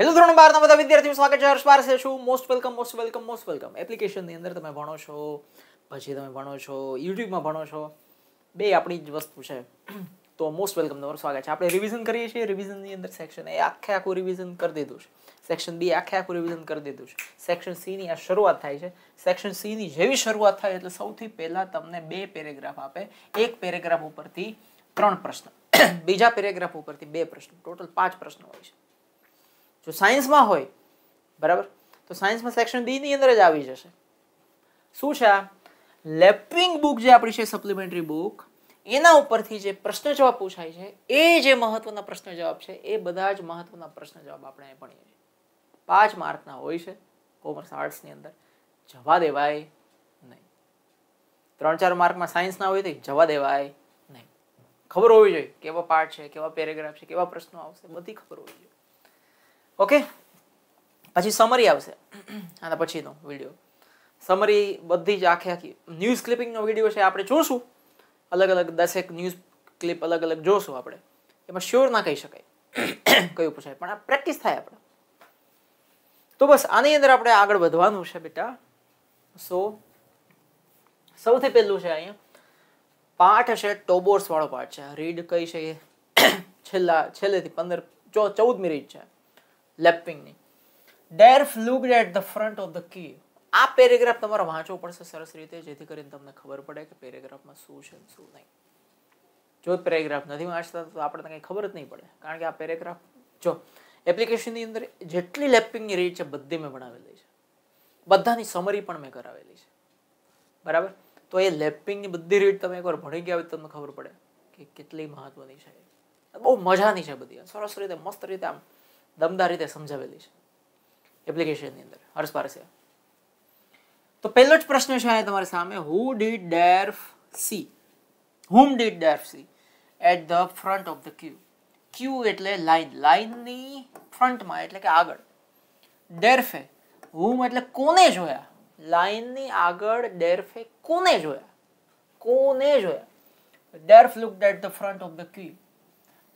Hello ધોરણ બારના બધા વિદ્યાર્થીઓ સ્વાગત છે હર્ષ પારસે છું most welcome most welcome most welcome એપ્લિકેશનની અંદર તમે ભણો છો પછી તમે ભણો છો યુટ્યુબમાં ભણો છો બે આપણી જ વસ્તુ છે તો મોસ્ટ વેલકમ તમારું સ્વાગત છે આપણે રિવિઝન કરીએ છીએ રિવિઝનની અંદર સેક્શન એ આખે આખું રિવિઝન કરી દીધું છે સેક્શન બી આખે આખું રિવિઝન કરી દીધું છે સેક્શન સીની આ શરૂઆત થાય છે સેક્શન સીની જેવી શરૂઆત થાય એટલે સૌથી પહેલાં તમને બે પેરેગ્રાફ આપે એક પેરેગ્રાફ ઉપરથી ત્રણ પ્રશ્ન બીજા પેરેગ્રાફ ઉપરથી બે પ્રશ્ન ટોટલ પાંચ પ્રશ્નો હોય છે જો સાયન્સમાં હોય બરાબર તો સાયન્સમાં સેક્શન ડીની અંદર જ આવી જશે શું છે આ લેપિંગ બુક જે આપણી છે સપ્લિમેન્ટરી બુક એના ઉપરથી જે પ્રશ્ન જવાબ પૂછાય છે એ જે મહત્વના પ્રશ્ન જવાબ છે એ બધા જ મહત્વના પ્રશ્ન જવાબ આપણે ભણીએ છીએ પાંચ માર્કના હોય છે કોમર્સ આર્ટ્સની અંદર જવા દેવાય નહીં ત્રણ ચાર માર્કમાં સાયન્સના હોય તો જવા દેવાય નહીં ખબર હોવી જોઈએ કેવા પાર્ટ છે કેવા પેરેગ્રાફ છે કેવા પ્રશ્નો આવશે બધી ખબર હોવી જોઈએ ઓકે પછી સમરી આવશે આના પછીનો વિડીયો સમરી બધી જ આખી આખી ન્યૂઝ ક્લિપિંગનો વિડીયો છે આપણે જોશું અલગ અલગ દસેક ન્યૂઝ ક્લિપ અલગ અલગ જોશું આપણે એમાં શ્યોર ના કહી શકાય કયું પૂછાય પણ આ પ્રેક્ટિસ થાય આપણે તો બસ આની અંદર આપણે આગળ વધવાનું છે બેટા સો સૌથી પહેલું છે અહીંયા પાઠ છે ટોબોર્સ વાળો પાઠ છે રીડ કઈ છે છેલ્લા છેલ્લેથી પંદર ચૌદમી રીડ છે લેફ્ટ વિંગની Derf looked at the front of the queue આ પેરેગ્રાફ તમારે વાંચવો પડશે સરસ રીતે જેથી કરીને તમને ખબર પડે કે પેરેગ્રાફમાં શું છે શું નહીં જો પેરેગ્રાફ નથી વાંચતા તો આપણને કંઈ ખબર જ નહીં પડે કારણ કે આ પેરેગ્રાફ જો એપ્લિકેશનની અંદર જેટલી લેપિંગની રીત છે બધી મેં ભણાવેલી છે બધાની સમરી પણ મેં કરાવેલી છે બરાબર તો એ લેપિંગની બધી રીત તમે એકવાર ભણી ગયા હોય તમને ખબર પડે કે કેટલી મહત્વની છે બહુ મજાની છે બધી સરસ રીતે મસ્ત રીતે આમ દમદાર રીતે સમજાવેલી છે એપ્લિકેશનની અંદર હર્ષ પારસિયા તો પહેલો જ પ્રશ્ન છે અહીંયા તમારી સામે who did Derf see whom did Derf see at the front of the queue queue એટલે લાઇન લાઇનની ફ્રન્ટમાં એટલે કે આગળ ડેર્ફે હુમ એટલે કોને જોયા લાઇનની આગળ ડેર્ફે કોને જોયા કોને જોયા Derf look at the front of the queue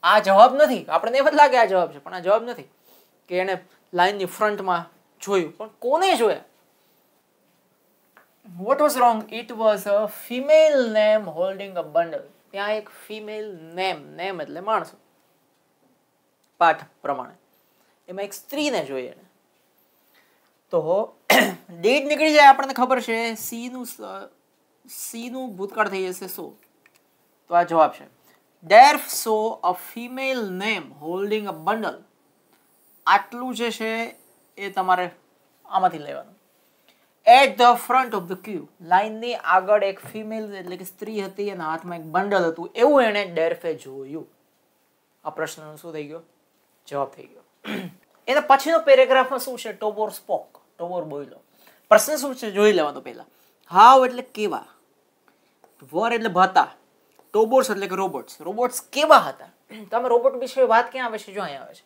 આ જવાબ નથી આપણને એમ લાગે આ જવાબ છે પણ આ જવાબ નથી કે એને લાઈનની ફ્રન્ટમાં જોયું પણ કોને જોયા what was wrong it was a female name holding a bundle ત્યાં એક ફિમેલ નેમ નેમ એટલે માણસ પાઠ પ્રમાણે એમાં એક સ્ત્રીને જોઈએ તો ડેટ નીકળી જાય આપણને ખબર છે સીનું નું સી નું ભૂતકાળ થઈ જશે શું તો આ જવાબ છે Derf saw a female name holding a bundle આટલું જે છે એ તમારે આમાંથી લેવાનું at the front of the queue લાઇનની આગળ એક ફિમેલ એટલે કે સ્ત્રી હતી એના હાથમાં એક બંડલ હતું એવું એણે ડેરફે જોયું આ પ્રશ્નનો શું થઈ ગયો જવાબ થઈ ગયો એના પછીનો પેરેગ્રાફમાં શું છે ટોબોર સ્પોક ટોબોર બોઈલો પ્રશ્ન શું છે જોઈ લેવાનો પહેલા હાવ એટલે કેવા વર એટલે ભાતા ટોબોર્સ એટલે કે રોબોટ્સ રોબોટ્સ કેવા હતા તમે રોબોટ વિશે વાત ક્યાં આવે છે જો અહીંયા આવે છે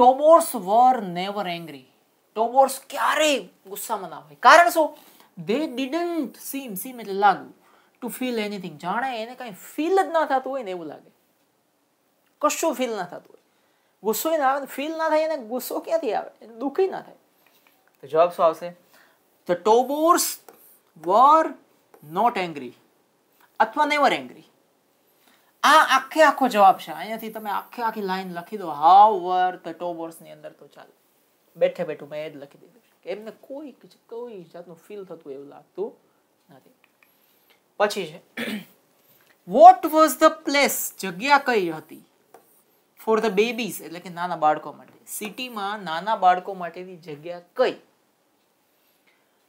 ટોબોટ્સ વર નેવર એંગ્રી ટોબોટ્સ ક્યારે ગુસ્સામાં ના હોય કારણ શું દે ડિડન્ટ સીમ સીમ એટલે લાગુ ટુ ફીલ એનીથિંગ જાણે એને કાંઈ ફીલ જ ના થતું હોય ને એવું લાગે કશું ફીલ ના થતું હોય ગુસ્સો ના આવે ફીલ ના થાય એને ગુસ્સો ક્યાંથી આવે દુઃખી ના થાય તો જવાબ શું આવશે ધ ટોબોર્સ વર નોટ એંગ્રી અથવા નેવર એંગ્રી આ આખે આખો જવાબ છે અહીંયાથી તમે આખે આખી લાઈન લખી દો હાઉ વર ધ ટો ટોબર્સની અંદર તો ચાલે બેઠે બેઠું મેં એ જ લખી દીધું છે એમને કોઈ કોઈ જાતનું ફીલ થતું એવું લાગતું નથી પછી છે વોટ વોઝ ધ પ્લેસ જગ્યા કઈ હતી ફોર ધ બેબીઝ એટલે કે નાના બાળકો માટે સિટીમાં નાના બાળકો માટેની જગ્યા કઈ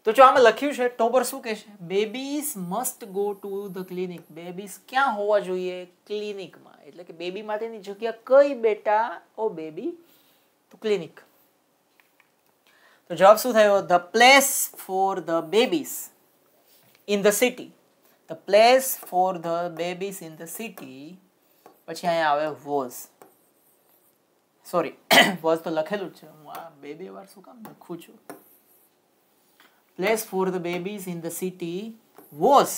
તો જો આમાં લખ્યું છે ટોપર શું કહે છે babies must go to the clinic babies ક્યાં હોવા જોઈએ ક્લિનિકમાં એટલે કે બેબી માટેની જગ્યા કઈ બેટા ઓ બેબી તો ક્લિનિક તો જવાબ શું થયો the place for the babies in the city the place for the babies in the city પછી અહીંયા આવે વોઝ સોરી વોઝ તો લખેલું જ છે હું આ બે બે વાર શું કામ લખું છું place for the babies in the city was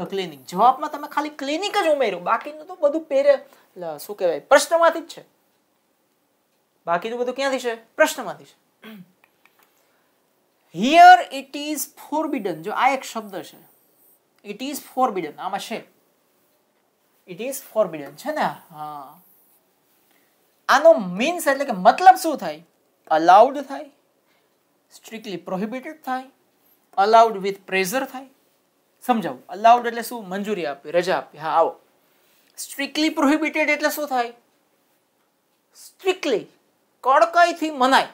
the clinic જવાબમાં તમે ખાલી ક્લિનિક જ ઉમેર્યો બાકીનું તો બધું પેરે શું કહેવાય પ્રશ્નમાંથી જ છે બાકીનું બધું ક્યાંથી છે પ્રશ્નમાંથી છે હિયર ઇટ ઇઝ ફોરબિડન જો આ એક શબ્દ છે ઇટ ઇઝ ફોરબિડન આમાં છે ઇટ ઇઝ ફોરબિડન છે ને હા આનો મીન્સ એટલે કે મતલબ શું થાય અલાઉડ થાય સ્ટ્રિક્ટલી પ્રોહિબિટેડ થાય અલાઉડ વિથ પ્રેઝર થાય સમજાવું અલાઉડ એટલે શું મંજૂરી આપવી રજા આપવી હા આવો સ્ટ્રિક્ટલી પ્રોહિબિટેડ એટલે શું થાય સ્ટ્રિકલી કડકાઈથી મનાય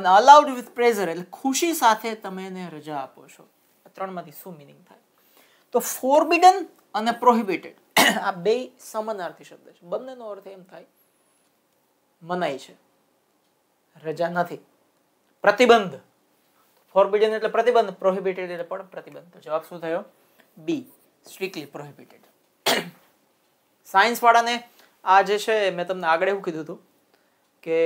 અને અલાઉડ વિથ પ્રેઝર એટલે ખુશી સાથે તમે એને રજા આપો છો ત્રણમાંથી શું મિનિંગ થાય તો ફોરબિડન અને પ્રોહિબિટેડ આ બે સમાનાર્થી શબ્દ છે બંનેનો અર્થ એમ થાય મનાય છે રજા નથી પ્રતિબંધ ફોરબિડન એટલે પ્રતિબંધ પ્રોહિબિટેડ એટલે પણ પ્રતિબંધ તો જવાબ શું થયો બી સ્ટ્રિક્ટલી પ્રોહિબિટેડ સાયન્સ વાળાને આ જે છે મેં તમને આગળ એવું કીધું હતું કે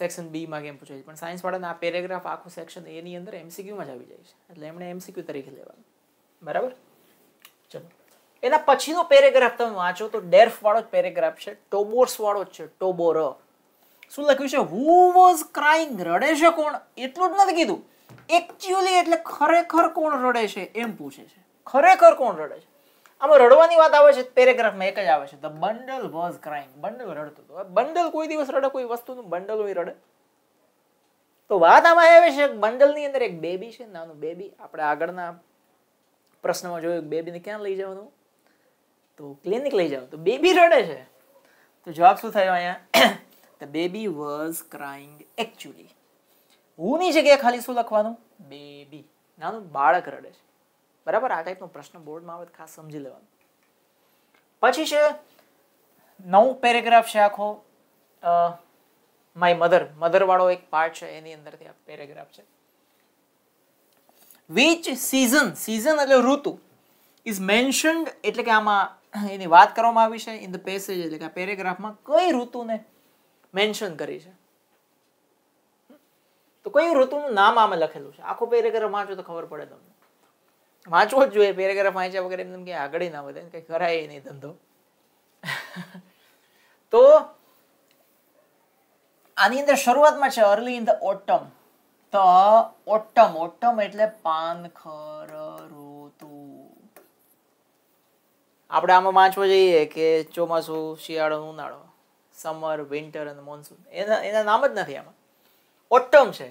સેક્શન બીમાં કેમ પૂછાય પણ સાયન્સ વાળાને આ પેરેગ્રાફ આખું સેક્શન એની અંદર એમસીક્યુમાં જ આવી જાય છે એટલે એમણે એમસીક્યુ તરીકે લેવાનું બરાબર ચલો એના પછીનો પેરેગ્રાફ તમે વાંચો તો ડેર્ફ વાળો જ પેરેગ્રાફ છે ટોબોર્સ વાળો જ છે ટોબોર શું લખ્યું છે હુ વોઝ ક્રાઇંગ રડે છે કોણ એટલું જ નથી કીધું એકચ્યુઅલી એટલે ખરેખર કોણ રડે છે એમ પૂછે છે ખરેખર કોણ રડે છે આમાં રડવાની વાત આવે છે પેરેગ્રાફમાં એક જ આવે છે the bundle was crying bundle રડતું હતું બંડલ કોઈ દિવસ રડે કોઈ વસ્તુનું બંડલ હોય રડે તો વાત આમાં આવે છે બંડલની અંદર એક બેબી છે નાનું બેબી આપણે આગળના પ્રશ્નમાં જોયું બેબીને ક્યાં લઈ જવાનું તો ક્લિનિક લઈ જાવ તો બેબી રડે છે તો જવાબ શું થયો અહીંયા the baby was crying actually હુની જગ્યાએ ખાલી શું લખવાનું બેબી નાનું બાળક રડે છે બરાબર આ ટાઈપનો પ્રશ્ન બોર્ડમાં આવે ખાસ સમજી લેવાનું પછી છે નવ પેરેગ્રાફ છે આખો માય મધર મધર વાળો એક પાર્ટ છે એની અંદરથી આ પેરેગ્રાફ છે વિચ સીઝન સીઝન એટલે ઋતુ ઇઝ મેન્શન્ડ એટલે કે આમાં એની વાત કરવામાં આવી છે ઇન ધ પેસેજ એટલે કે આ પેરેગ્રાફમાં કઈ ઋતુને મેન્શન કરી છે તો કઈ ઋતુનું નામ આમાં લખેલું છે આખો પેરેગ્રાફ વાંચો તો ખબર પડે તમને વાંચવો જ જોઈએ પેરેગ્રાફ વાંચ્યા વગર એમ કે આગળ ના વધે કંઈ કરાય નહીં ધંધો તો આની અંદર શરૂઆતમાં છે અર્લી ઇન ધ ઓટમ તો ઓટમ ઓટમ એટલે પાનખર ઋતુ આપણે આમાં વાંચવો જોઈએ કે ચોમાસું શિયાળો ઉનાળો સમર વિન્ટર અને મોન્સૂન એના એના નામ જ નથી આમાં autumn છે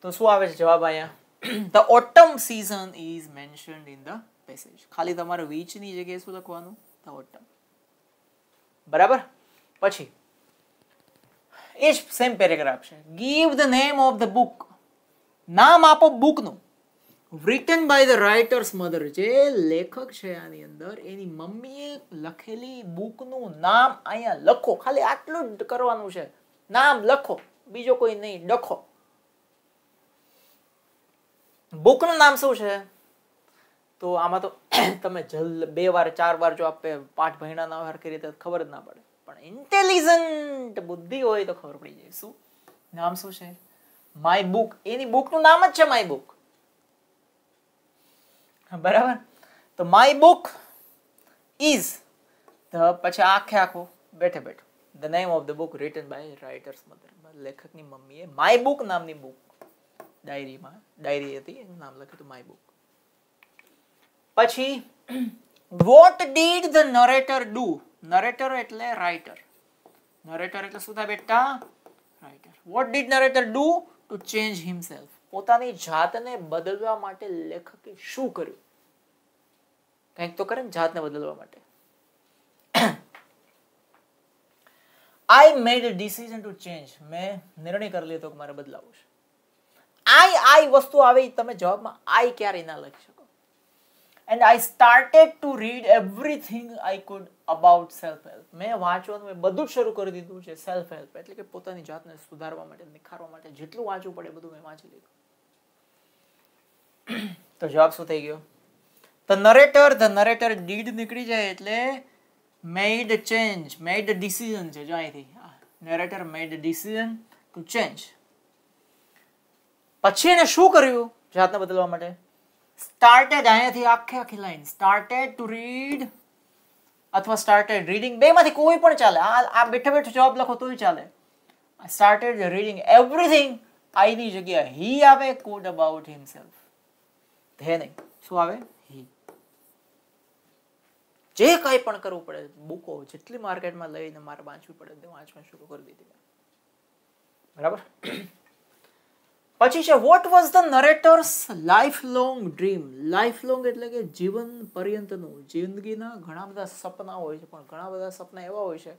તો શું આવે છે જવાબ અહીંયા the autumn season is mention in the passage ખાલી તમારે વીચની જગ્યાએ શું લખવાનું ધ ઓટમ બરાબર પછી એ જ સેમ પેરેગ્રાફ છે give the name of the book નામ આપો બુકનું written by the writer's mother જે લેખક છે આની અંદર એની મમ્મીએ લખેલી બુકનું નામ અહીંયા લખો ખાલી આટલું જ કરવાનું છે નામ લખો બીજો કોઈ નહીં ડખો બુકનું નામ શું છે તો આમાં તો તમે જલ બે વાર ચાર વાર જો આપે પાંચ ભણ્યા ના હરખી રીતે ખબર જ ના પડે પણ ઇન્ટેલિજન્ટ બુદ્ધિ હોય તો ખબર પડી જાય શું નામ શું છે માય બુક એની બુકનું નામ જ છે માય બુક બરાબર તો માય બુક ઇઝ ધ પછી આખે આખો બેઠે બેઠો the name of the book written by writer's mother લેખકની મમ્મીએ માય બુક નામની બુક ડાયરીમાં ડાયરી હતી એનું નામ લખ્યું હતું માય બુક પછી what did the narrator do narrator એટલે રાઇટર નરેટર એટલે શું થાય બેટા writer what did narrator do to change himself પોતાની જાતને બદલવા માટે લેખકે શું કર્યું કંઈક તો કરે ને જાતને બદલવા માટે I made decision to change મેં નિર્ણય કરી લીધો કે મારે બદલાવું છે આઈ આઈ વસ્તુ આવી તમે જવાબમાં આઈ ક્યારેય ના લખી શકો and I started to read everything I could about self help મેં વાંચવાનું મેં બધું જ શરૂ કરી દીધું છે સેલ્ફ હેલ્પ એટલે કે પોતાની જાતને સુધારવા માટે નિખારવા માટે જેટલું વાંચવું પડે બધું મેં વાંચી લીધું તો જવાબ શું થઈ ગયો the narrator the narrator did નીકળી જાય એટલે made a change made a છે જો અહીંથી narrator made decision to change પછી એને શું કર્યું જાતને બદલવા માટે સ્ટાર્ટેડ અહીંયાથી આખે આખી લાઈન સ્ટાર્ટેડ ટુ રીડ અથવા સ્ટાર્ટેડ રીડિંગ બેમાંથી કોઈ પણ ચાલે આ આ બેઠા બેઠો જવાબ લખો તોય ચાલે સ્ટાર્ટેડ રીડિંગ એવરીથિંગ આઈની જગ્યા હી આવે કોડ અબાઉટ હિમસેલ્ફ ધે નહીં શું આવે જે કંઈ પણ કરવું પડે બુકો જેટલી માર્કેટમાં લઈને મારે વાંચવી પડે તે વાંચવા શરૂ કરી દીધી બરાબર પછી છે what was the narrator's life long dream life long એટલે કે જીવન પર્યંતનું જિંદગીના ઘણા બધા સપના હોય છે પણ ઘણા બધા સપના એવા હોય છે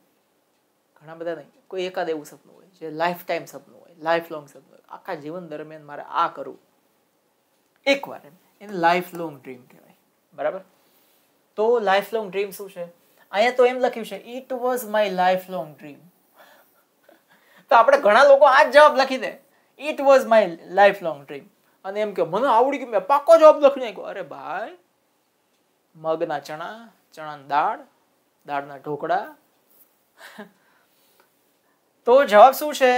ઘણા બધા નહીં કોઈ એકાદ એવું સપનું હોય જે લાઈફ ટાઈમ સપનું હોય લાઈફ લોંગ સપનું હોય આખા જીવન દરમિયાન મારે આ કરવું એકવાર એમ એને લાઈફ લોંગ ડ્રીમ કહેવાય બરાબર તો લાઈફ લોંગ ડ્રીમ શું છે અહીંયા તો એમ લખ્યું છે it was my life long dream તો આપણે ઘણા લોકો આ જ જવાબ લખી દે it was my life long dream અને એમ કે મને આવડી ગયું મેં પાકો જવાબ લખી નાખ્યો અરે ભાઈ મગના ચણા ચણાની દાળ દાળના ઢોકળા તો જવાબ શું છે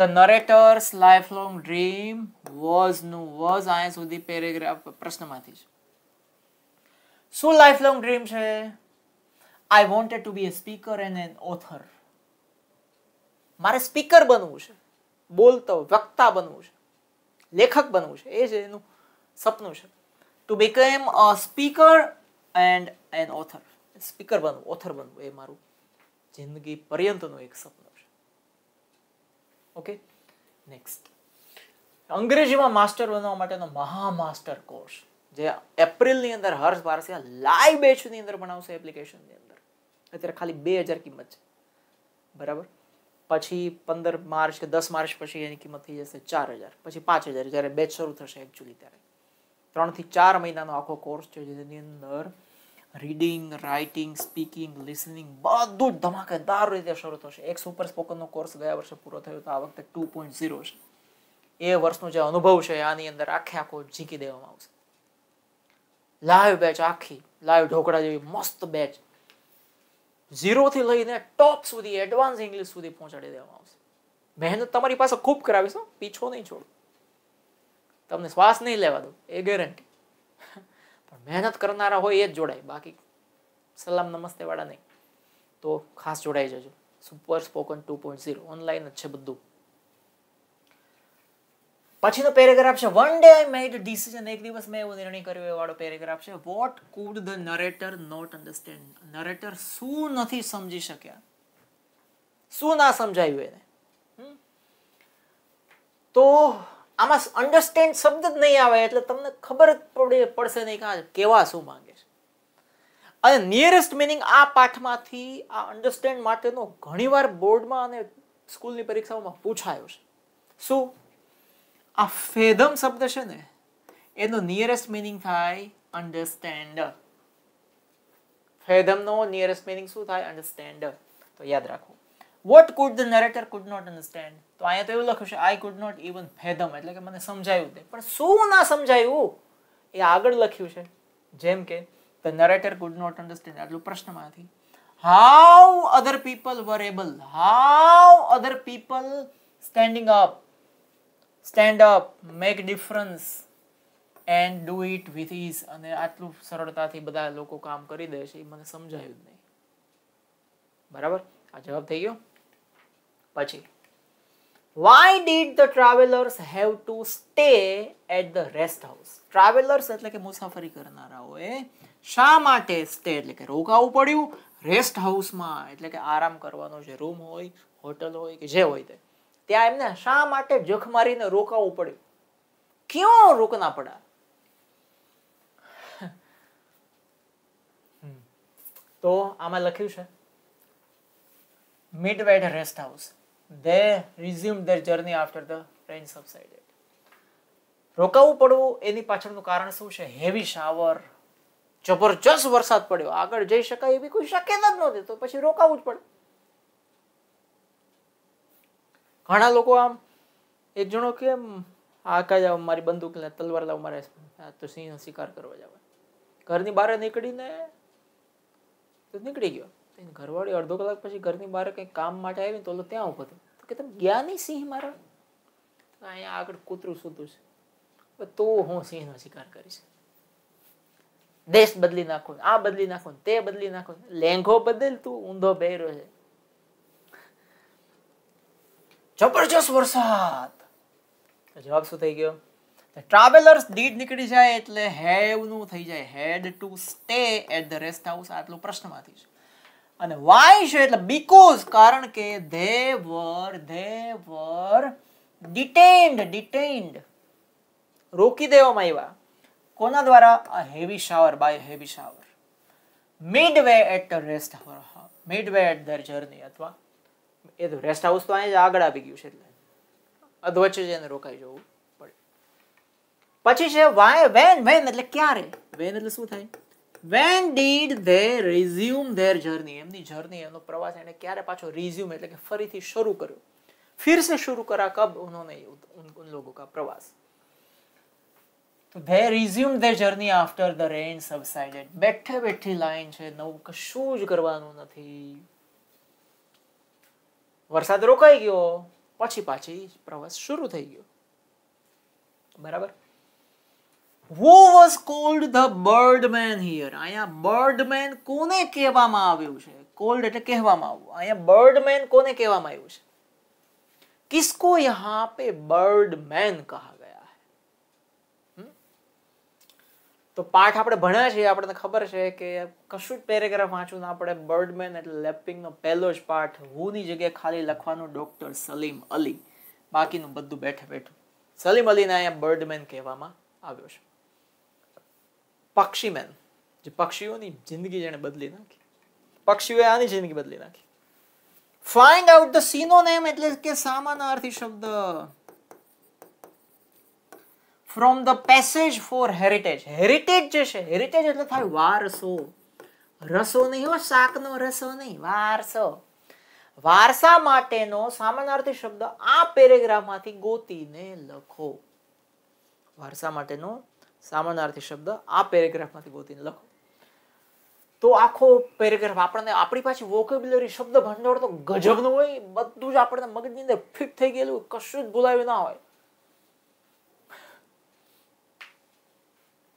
the narrator's life long dream વોઝનું વોઝ અહીંયા સુધી પેરેગ્રાફ પ્રશ્નમાંથી છે શું લાઈફ લોંગ ડ્રીમ છે I wanted to be a speaker and an author મારે સ્પીકર બનવું છે બોલતો વક્તા બનવું છે લેખક બનવું છે એ જ એનું સપનું છે to become a speaker and an author speaker બનવું ઓથર બનવું એ મારું જિંદગી પર્યંતનું એક સપનું છે ઓકે નેક્સ્ટ અંગ્રેજીમાં માસ્ટર બનવા માટેનો મહા માસ્ટર કોર્સ જે એપ્રિલની અંદર હર્ષ પારસિયા લાઈવ બેચની અંદર બનાવશે એપ્લિકેશનની અંદર અત્યારે ખાલી બે હજાર કિંમત છે બરાબર પછી પંદર માર્ચ કે દસ માર્ચ પછી એની કિંમત થઈ જશે ચાર હજાર પછી પાંચ હજાર જ્યારે બેચ શરૂ થશે એકચ્યુઅલી ત્યારે ત્રણથી ચાર મહિનાનો આખો કોર્સ છે જેની અંદર રીડિંગ રાઇટિંગ સ્પીકિંગ લિસનિંગ બધું જ ધમાકેદાર રીતે શરૂ થશે એક સુપર સ્પોકનનો કોર્સ ગયા વર્ષે પૂરો થયો તો આ વખતે ટુ પોઈન્ટ ઝીરો છે એ વર્ષનો જે અનુભવ છે આની અંદર આખે આખો ઝીકી દેવામાં આવશે લાઈવ બેચ આખી લાઈવ ઢોકળા જેવી મસ્ત બેચ ઝીરોથી લઈને ટોપ સુધી એડવાન્સ ઇંગ્લિશ સુધી પહોંચાડી દેવામાં આવશે મહેનત તમારી પાસે ખૂબ કરાવીશ પીછો નહીં છોડું તમને શ્વાસ નહીં લેવા દઉં એ ગેરંટી પણ મહેનત કરનારા હોય એ જ જોડાય બાકી સલામ નમસ્તે વાળા નહીં તો ખાસ જોડાઈ જજો super spoken two point zero online જ છે બધું પછીનો પેરેગ્રાફ છે one day I made decision એક દિવસ મેં એવો નિર્ણય કર્યો એવાળો પેરેગ્રાફ છે what could the narrator not understand narrator શું નથી સમજી શક્યા શું ના સમજાયું એને તો આમાં અન્ડરસ્ટેન્ડ શબ્દ જ નહીં આવે એટલે તમને ખબર જ પડશે નહીં કે કેવા શું માંગે છે અને નિયરેસ્ટ મિનિંગ આ પાઠમાંથી આ અન્ડરસ્ટેન્ડ માટેનો ઘણીવાર બોર્ડમાં અને સ્કૂલની પરીક્ષાઓમાં પૂછાયો છે શું આ ફેધમ શબ્દ છે ને એનો નિયરેસ્ટ મિનિંગ થાય અન્ડરસ્ટેન્ડ ફેધમનો નિયરેસ્ટ મિનિંગ શું થાય અન્ડરસ્ટેન્ડ તો યાદ રાખો what could the narrator could not understand તો અહીંયા તો એવું લખ્યું છે I could not even fathom એટલે કે મને સમજાયું તે પણ શું ના સમજાયું એ આગળ લખ્યું છે જેમ કે the narrator could not understand આટલું પ્રશ્નમાંથી how other people were able how other people standing up stand up make difference and do it with ease અને આટલું સરળતાથી બધા લોકો કામ કરી દે છે એ મને સમજાયું જ નહીં બરાબર આ જવાબ થઈ ગયો પછી why did the travellers have to stay at the rest house travellers એટલે કે મુસાફરી કરનારાઓએ શા માટે સ્ટે એટલે કે રોકાવું પડ્યું રેસ્ટ હાઉસમાં એટલે કે આરામ કરવાનો જે રૂમ હોય હોટલ હોય કે જે હોય તે ત્યાં એમને શા માટે જખ મારીને રોકાવું પડ્યું ક્યાં રોકના પડા તો આમાં લખ્યું છે mid midway rest house they resume their journey after the rain subsided રોકાવું પડવું એની પાછળનું કારણ શું છે હેવી શાવર જબરજસ્ત વરસાદ પડ્યો આગળ જઈ શકાય એવી કોઈ શક્યતા જ નહોતી તો પછી રોકાવું જ પડે ઘણા લોકો આમ એક જણો કે આ કા જાવ મારી બંદૂક ને તલવાર લાવ મારે તો સિંહ શિકાર કરવા જવા ઘરની બહાર નીકળીને તો નીકળી ગયો ઘરવાળી અડધો કલાક પછી ઘરની બહાર કંઈ કામ માટે આવી તો ત્યાં ઊભો થયો કે તમે ગયા નહીં સિંહ મારા અહીંયા આગળ કૂતરું સૂતું છે તો હું સિંહનો શિકાર કરીશ દેશ બદલી નાખો આ બદલી નાખો તે બદલી નાખો લેંઘો બદલ તું ઊંધો પહેર્યો છે જબરજસ્ત વરસાદ જવાબ શું થઈ ગયો ટ્રાવેલર્સ ડીડ નીકળી જાય એટલે હેવ નું થઈ જાય had to stay at the rest house આટલું પ્રશ્નમાંથી છે અને વાય છે એટલે બીકોઝ કારણ કે ધે વર ધે વર ડિટેન્ડ ડિટેન્ડ રોકી દેવામાં આવ્યા કોના દ્વારા આ heavy shower by heavy shower midway at the rest way at the journey અથવા એ તો રેસ્ટ હાઉસ તો અહીંયા જ આગળ આવી ગયું છે એટલે અધવચ્ચે જ એને રોકાઈ જવું પડે પછી છે વાય વેન વેન એટલે ક્યારે વેન એટલે શું થાય when did they resume their journey એમની જર્ની એમનો પ્રવાસ એને ક્યારે પાછો રિઝ્યુમ એટલે કે ફરીથી શરૂ કર્યો ફિર સે શરૂ કરા કબ ઉન્હોને ઉન લોગો કા પ્રવાસ they resume they journey after the rain subsided બેઠે બેઠી લાઈન છે નવું કશું જ કરવાનું નથી વરસાદ રોકાઈ ગયો પછી પાછી પ્રવાસ શરૂ થઈ ગયો બરાબર who was called the birdman here અહીંયા બર્ડમેન કોને કહેવામાં આવ્યું છે કોલ્ડ એટલે કહેવામાં આવ્યું અહીંયા બર્ડમેન કોને કહેવામાં આવ્યું છે કિસકો યહાં પે બર્ડમેન કહા તો પાઠ આપણે ભણ્યા છીએ આપણને ખબર છે કે કશું જ પેરેગ્રાફ વાંચવું ના પડે બર્ડમેન એટલે લેપિંગનો પહેલો જ પાઠ હુની જગ્યાએ ખાલી લખવાનું ડૉક્ટર સલીમ અલી બાકીનું બધું બેઠે બેઠું સલીમ અલીને અહીંયા બર્ડમેન કહેવામાં આવ્યો છે પક્ષીમેન જે પક્ષીઓની જિંદગી જેણે બદલી નાખી પક્ષીઓએ આની જિંદગી બદલી નાખી find out the synonym એટલે કે સામાનાર્થી શબ્દ from the passage for heritage heritage જે છે હેરિટેજ એટલે થાય વારસો રસો નહીં હો શાકનો રસો નહીં વારસો વારસા માટેનો સામાનાર્થી શબ્દ આ પેરેગ્રાફમાંથી ગોતીને લખો વારસા માટેનો સામાનાર્થી શબ્દ આ પેરેગ્રાફમાંથી ગોતીને લખો તો આખો પેરેગ્રાફ આપણને આપણી પાસે વોકેબ્યુલરી શબ્દ ભંડોળ તો ગજબનું હોય બધું જ આપણને મગજની અંદર ફિટ થઈ ગયેલું કશું જ ભૂલાયું ના હોય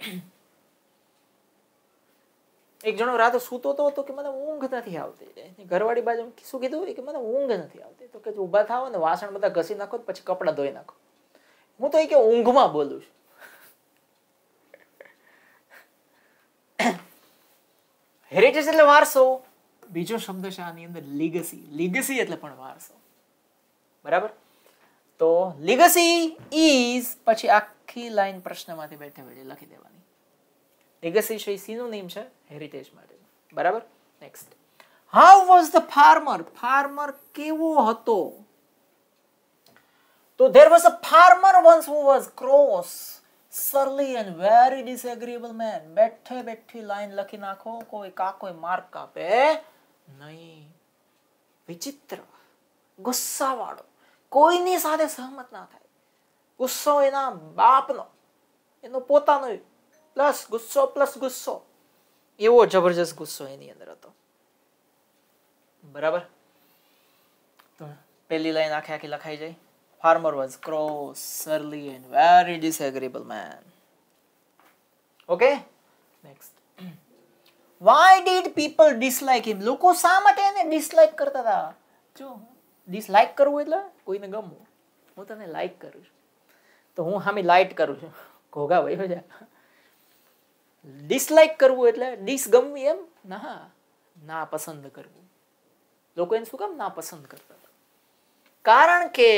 એક જણો રાતે સૂતો હતો તો કે મને ઊંઘ નથી આવતી ઘરવાળી બાજુ શું કીધું કે મને ઊંઘ નથી આવતી તો કે ઊભા થાવ ને વાસણ બધા ઘસી નાખો પછી કપડાં ધોઈ નાખો હું તો એ કે ઊંઘમાં બોલું છું હેરિટેજ એટલે વારસો બીજો શબ્દ છે આની અંદર લીગસી લીગસી એટલે પણ વારસો બરાબર તો લિગસી ઇઝ પછી આખી લાઈન પ્રશ્નમાંથી બેઠે બેઠે લખી દેવાની લિગસી છે સીનું નેમ છે હેરિટેજ માટે બરાબર next how was the farmer farmer કેવો હતો તો there was a farmer once who was cross surly and very disagreeable man બેઠે બેઠી લાઈન લખી નાખો કોઈ કા કોઈ માર્ક કાપે નહીં વિચિત્ર ગુસ્સાવાળો કોઈની સાથે સહમત ના થાય ગુસ્સો એના બાપનો એનો પોતાનો પ્લસ ગુસ્સો પ્લસ ગુસ્સો એવો જબરજસ્ત ગુસ્સો એની અંદર હતો બરાબર પહેલી લાઈન આખી આખી લખાઈ જાય farmer was cross surly and very disagreeable man okay next Why did people dislike him? લોકો શા માટે એને ડિસલાઇક કરતા હતા જો ડિસલાઇક કરવું એટલે કોઈને ગમું હું તને લાઈક કરું છું તો હું સામે લાઇટ કરું છું ઘોઘા ભાઈ હોય ડિસલાઇક કરવું એટલે ડિસગમવી એમ ના ના પસંદ કરવું લોકો એને શું કામ ના પસંદ કરતા કારણ કે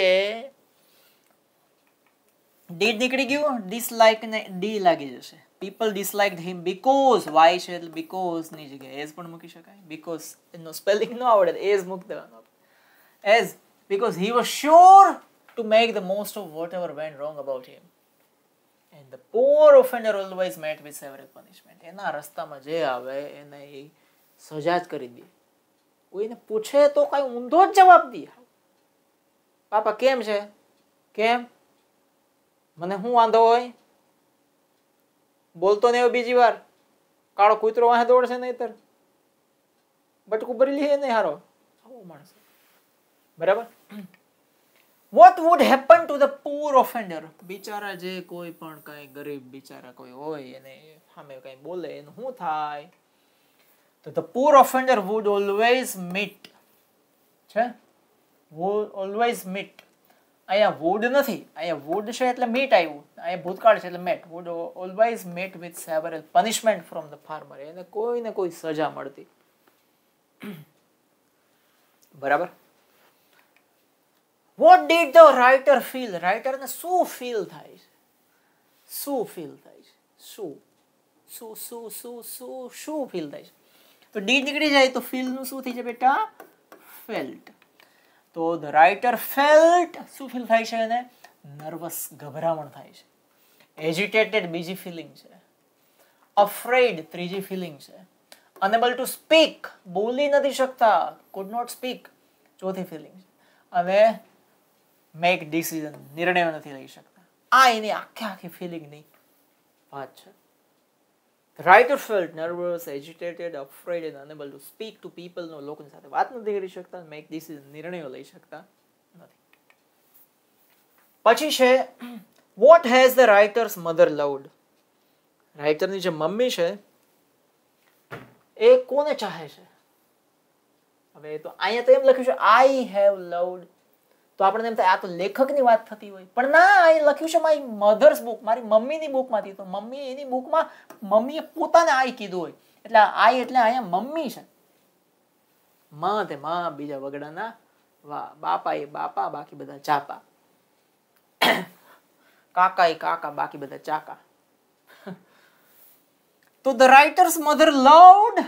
ડીડ નીકળી ગયું ડિસલાઇક ને ડી લાગી જશે people dislike him because why છે એટલે બીકોઝ ની જગ્યાએ એઝ પણ મૂકી શકાય બીકોઝ એનો સ્પેલિંગ ન આવડે એઝ મૂકી દેવાનો as because he was sure to make the most of whatever went wrong about him. And the poor offender always met with severe punishment. એના રસ્તામાં જે આવે એને એ સજા જ કરી દે કોઈને પૂછે તો કઈ ઊંધો જ જવાબ દે પાપા કેમ છે કેમ મને શું વાંધો હોય બોલતો નહીં બીજી વાર કાળો કૂતરો વાહે દોડશે નહીતર બટકું ભરી લે નહીં હારો આવો માણસ બરાબર what would happen to the poor offender બિચારા જે કોઈ પણ કઈ ગરીબ બિચારા કોઈ હોય એને સામે કઈ બોલે એનું શું થાય તો the poor offender would always meet છે વુડ ઓલવેઝ મીટ અહીંયા વુડ નથી અહીંયા વુડ છે એટલે મીટ આવ્યું અહીંયા ભૂતકાળ છે એટલે met would always meet with several punishment from the farmer એને કોઈને કોઈ સજા મળતી બરાબર what did the writer feel રાઇટરને શું ફીલ થાય છે શું ફીલ થાય છે શું શું શું શું શું શું ફીલ થાય છે તો ડીડ નીકળી જાય તો ફીલનું શું થઈ જાય બેટા ફેલ્ટ તો ધ રાઇટર ફેલ્ટ શું ફીલ થાય છે એને નર્વસ ગભરામણ થાય છે એજિટેટેડ બીજી ફિલિંગ છે અફ્રેડ ત્રીજી ફિલિંગ છે અનેબલ ટુ સ્પીક બોલી નથી શકતા કુડ નોટ સ્પીક ચોથી ફિલિંગ છે અને મેક ડિસિઝન નિર્ણયો નથી લઈ શકતા આ એની આખી આખી ફિલિંગની વાત છે writer felt nervous agitated afraid and unable to speak to પીપલનો લોકોની સાથે વાત નથી કરી શકતા મેક ડિસિઝન નિર્ણયો લઈ શકતા નથી પછી છે what has the writer's mother loved રાઇટરની જે મમ્મી છે એ કોને ચાહે છે હવે તો અહીંયા તો એમ લખ્યું છે આઈ હેવ લવડ તો આપણને એમ થાય આ તો લેખકની વાત થતી હોય પણ ના એ લખ્યું છે મારી મધર્સ બુક મારી મમ્મીની બુકમાંથી તો મમ્મી એની બુકમાં મમ્મીએ પોતાને આઈ કીધું હોય એટલે આઈ એટલે અહીંયા મમ્મી છે માં તે માં બીજા વગડાના વાહ બાપા એ બાપા બાકી બધા ચાપા કાકા એ કાકા બાકી બધા ચાકા તો the writer's mother loved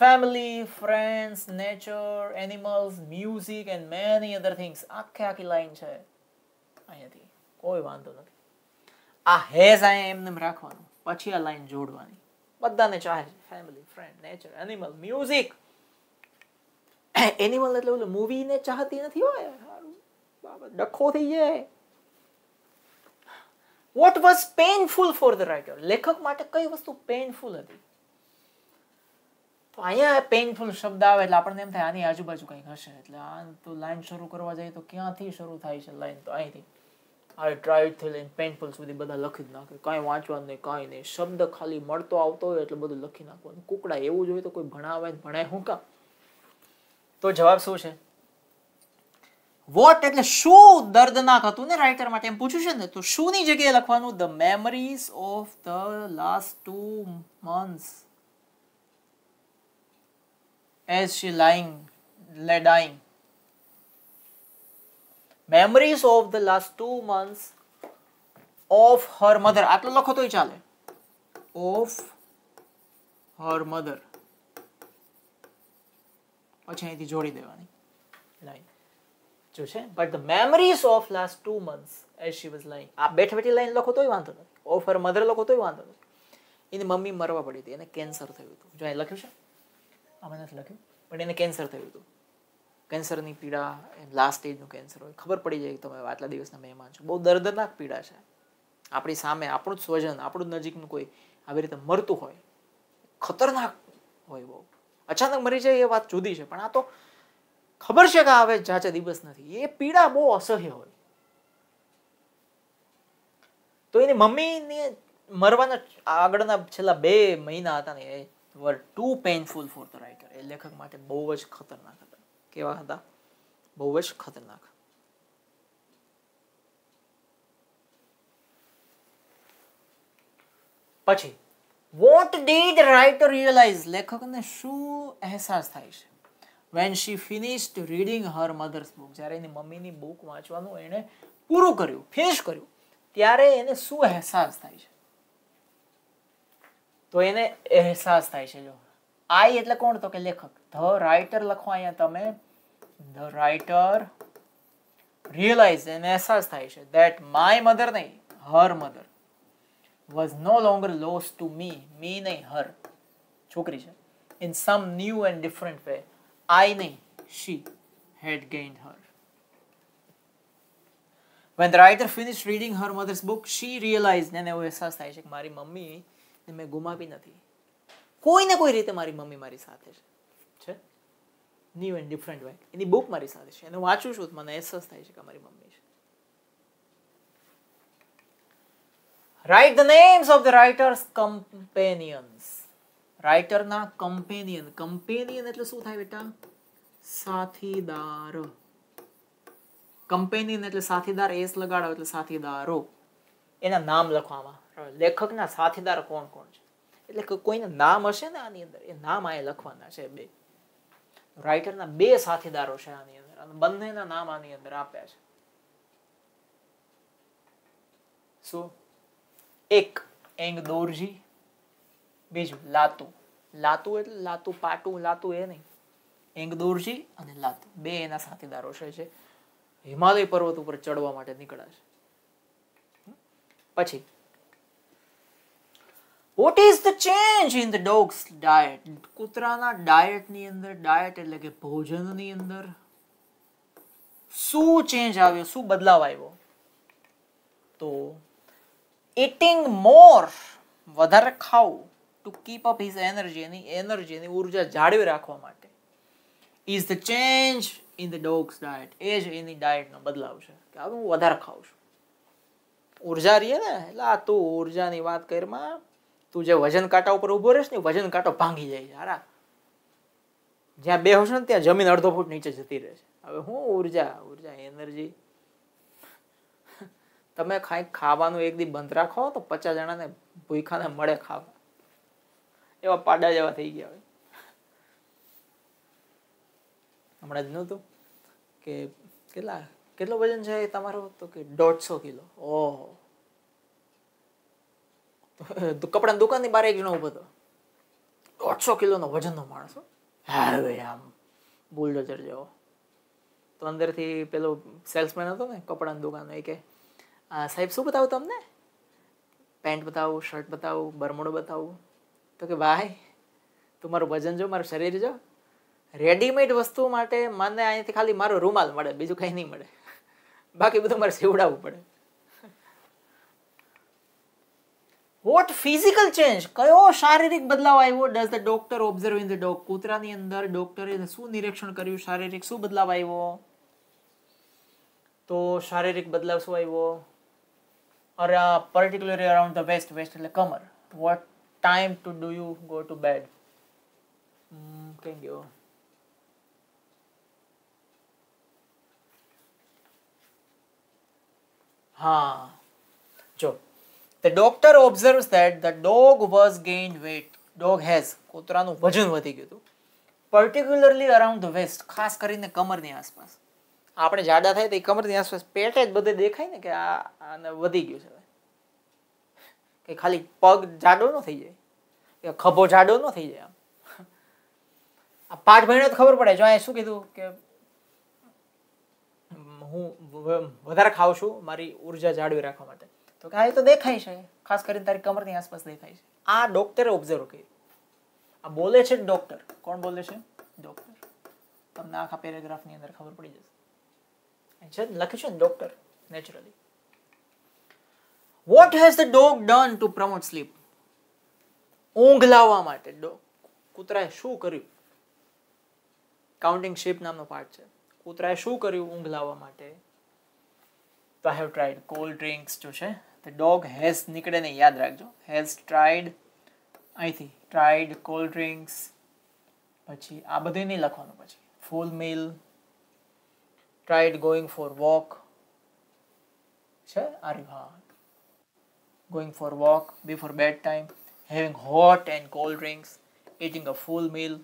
family friends nature animals music and many other things આખે આખી લાઈન છે અહીંયાથી કોઈ વાંધો નથી આ હેઝ અહીંયા એમને રાખવાનું પછી આ લાઈન જોડવાની બધાને ચાહે છે family friend nature animal music animal એટલે ઓલું ને ચાહતી નથી હોય ડખો થઈ જાય what was painful for the writer લેખક માટે કઈ વસ્તુ પેઇનફુલ હતી તો અહીંયા પેઇનફુલ શબ્દ આવે એટલે આપણને એમ થાય આની આજુબાજુ કંઈક હશે એટલે આ તો લાઈન શરૂ કરવા જઈએ તો ક્યાંથી શરૂ થાય છે લાઈન તો અહીંથી આઈ ટ્રાઈડથી લઈને પેઇનફુલ સુધી બધા લખી જ નાખે કાંઈ વાંચવાનું નહીં કાંઈ નહીં શબ્દ ખાલી મળતો આવતો હોય એટલે બધું લખી નાખવાનું કુકડા એવું જોઈએ તો કોઈ ભણાવે ભણાય હું કા તો જવાબ શું છે વોટ એટલે શું દર્દનાક હતું ને રાઇટર માટે એમ પૂછ્યું છે ને તો શું ની જગ્યાએ લખવાનું the memories of the last two months as she lying, lay dying. Memories of the last two months of her mother. આટલું લખો તોય ચાલે. Of her mother. પછી અહીંથી જોડી દેવાની લાઈન જો છે but the memories of last two months as she was lying આ બેઠ બેઠી લાઈન લખો તોય વાંધો નથી ઓફ હર મધર લખો તોય વાંધો નથી એની મમ્મી મરવા પડી હતી એને કેન્સર થયું હતું જો અહીં લખ્યું છે આમાં નથી લખ્યું પણ એને કેન્સર થયું હતું કેન્સરની પીડા લાસ્ટ સ્ટેજનું કેન્સર હોય ખબર પડી જાય કે તમે આટલા દિવસના મહેમાન છો બહુ દર્દનાક પીડા છે આપણી સામે આપણું જ સ્વજન આપણું જ નજીકનું કોઈ આવી રીતે મરતું હોય ખતરનાક હોય બહુ અચાનક મરી જાય એ વાત જુદી છે પણ આ તો ખબર છે કે આવે જાચે દિવસ નથી એ પીડા બહુ અસહ્ય હોય તો એની મમ્મીને મરવાના આગળના છેલ્લા બે મહિના હતા ને એ were too painful for the writer એ લેખક માટે બહુ જ ખતરનાક હતા કેવા હતા બહુ જ ખતરનાક પછી વોટ ડીડ રાઇટર રિયલાઇઝ લેખકને શું અહેસાસ થાય છે when she finished reading her mother's book જ્યારે એની મમ્મીની બુક વાંચવાનું એણે પૂરું કર્યું ફિનિશ કર્યું ત્યારે એને શું અહેસાસ થાય છે તો એને અહેસાસ થાય છે જો આઈ એટલે કોણ તો કે લેખક ધ રાઇટર લખો અહીંયા તમે ધ રાઇટર રિયલાઇઝ એને અહેસાસ થાય છે દેટ માય મધર નહીં her mother was no longer lost to me me નહીં હર છોકરી છે in some new and different way I નહીં she had gained her when the writer finished reading her mother's book, she realized, એને એવો અહેસાસ થાય છે કે મારી મમ્મી ને મેં ગુમાવી નથી કોઈ ને કોઈ રીતે મારી મમ્મી મારી સાથે છે છે ન્યૂ એન્ડ ડિફરન્ટ વે એની બુક મારી સાથે છે એને વાંચું છું મને અહેસાસ થાય છે કે મારી મમ્મી છે write the names of the writer's companions રાઇટરના કમ્પેનિયન કમ્પેનિયન એટલે શું થાય બેટા સાથીદાર કમ્પેનિયન એટલે સાથીદાર એસ લગાડો એટલે સાથીદારો એના નામ લખવામાં લેખકના સાથીદાર કોણ કોણ છે એટલે કે કોઈને નામ હશે ને આની અંદર એ નામ આ લખવાના છે બે રાઇટરના બે સાથીદારો છે આની અંદર અને બંનેના નામ આની અંદર આપ્યા છે શું એક એંગ દોરજી બીજું લાતુ લાતુ એટલે લાતુ પાટું લાતુ એ નહીં એંગ દોરજી અને લાતુ બે એના સાથીદારો છે હિમાલય પર્વત ઉપર ચડવા માટે નીકળ્યા છે પછી what is the change in the dog's diet કૂતરાના ડાયટની અંદર ડાયટ એટલે કે ભોજનની અંદર શું ચેન્જ આવ્યો શું બદલાવ આવ્યો તો ઇટિંગ મોર વધારે ખાવું to keep up his energy એની એનર્જીની ઉર્જા જાળવી રાખવા માટે is the change in the dog's diet એ જ એની ડાયટનો બદલાવ છે કે હવે હું વધારે ખાઉં છું ઉર્જા રહીએ ને એટલે આ તું ઉર્જાની વાત કરીમાં તું જે વજન કાંટા ઉપર ઊભો રહેશ ને વજન કાંટો ભાંગી જાય છે હારા જ્યાં બે હશે ને ત્યાં જમીન અડધો ફૂટ નીચે જતી રહેશે હવે હું ઉર્જા ઉર્જા એનર્જી તમે કાંઈક ખાવાનું એક દી બંધ રાખો તો પચાસ જણાને ભૂખાને મળે ખાવા એવા પાડા જેવા થઈ ગયા હોય હમણાં જ નહોતું કે કેટલા કેટલો વજન છે તમારો તો કે દોઢસો કિલો ઓહો કપડાની દુકાનની બહાર એક જણો ઊભો હતો દોઢસો કિલોનો વજનનો માણસો હા ભાઈ આમ બુલડોઝર જેવો તો અંદરથી પેલો સેલ્સમેન હતો ને કપડાની દુકાનનો એ કે સાહેબ શું બતાવું તમને પેન્ટ બતાવું શર્ટ બતાવું બરમોડો બતાવું તો કે ભાઈ તમારું વજન જો મારું શરીર જો રેડીમેડ વસ્તુ માટે મને અહીંયાથી ખાલી મારો રૂમાલ મળે બીજું કંઈ નહીં મળે બાકી બધું મારે સીવડાવવું પડે વોટ ફિઝિકલ ચેન્જ કયો શારીરિક બદલાવ આવ્યો does the doctor observe in the dog કૂતરાની અંદર ડોક્ટરે શું નિરીક્ષણ કર્યું શારીરિક શું બદલાવ આવ્યો તો શારીરિક બદલાવ શું આવ્યો or uh, particularly around the waist west એટલે કમર what time to do you go to bed mm, can હા જો The doctor observes that the dog was gained weight. Dog has કૂતરાનું વજન વધી ગયું હતું પર્ટિક્યુલરલી અરાઉન્ડ ધ વેસ્ટ ખાસ કરીને કમરની આસપાસ આપણે જાડા થાય તો એ કમરની આસપાસ પેટે જ બધે દેખાય ને કે આ આને વધી ગયું છે કે ખાલી પગ જાડો ન થઈ જાય કે ખભો જાડો ન થઈ જાય આમ આ પાઠ ભણીને તો ખબર પડે જો અહીંયા શું કીધું કે હું વધારે ખાઉં છું મારી ઉર્જા જાળવી રાખવા માટે તો કે હા તો દેખાય છે ખાસ કરીને તારી કમરની આસપાસ દેખાય છે આ ડોક્ટરે ઓબ્ઝર્વ કર્યું આ બોલે છે ડોક્ટર કોણ બોલે છે ડોક્ટર તમને આખા પેરેગ્રાફની અંદર ખબર પડી જશે લખ્યું છે doctor naturally what has the dog done to promote sleep ઊંઘ લાવવા માટે ડોગ કૂતરાએ શું કર્યું કાઉન્ટિંગ શેપ નામનો પાર્ટ છે કૂતરાએ શું કર્યું ઊંઘ લાવવા માટે તો I have tried cold drinks જો છે તો ડોગ હેઝ નીકળે ને યાદ રાખજો હેઝ ટ્રાઈડ અહીંથી ટ્રાઈડ કોલ્ડ ડ્રિંક્સ પછી આ બધું નહીં લખવાનું પછી full meal tried going for walk છે હા going for walk before bed time having hot and cold drinks eating a full meal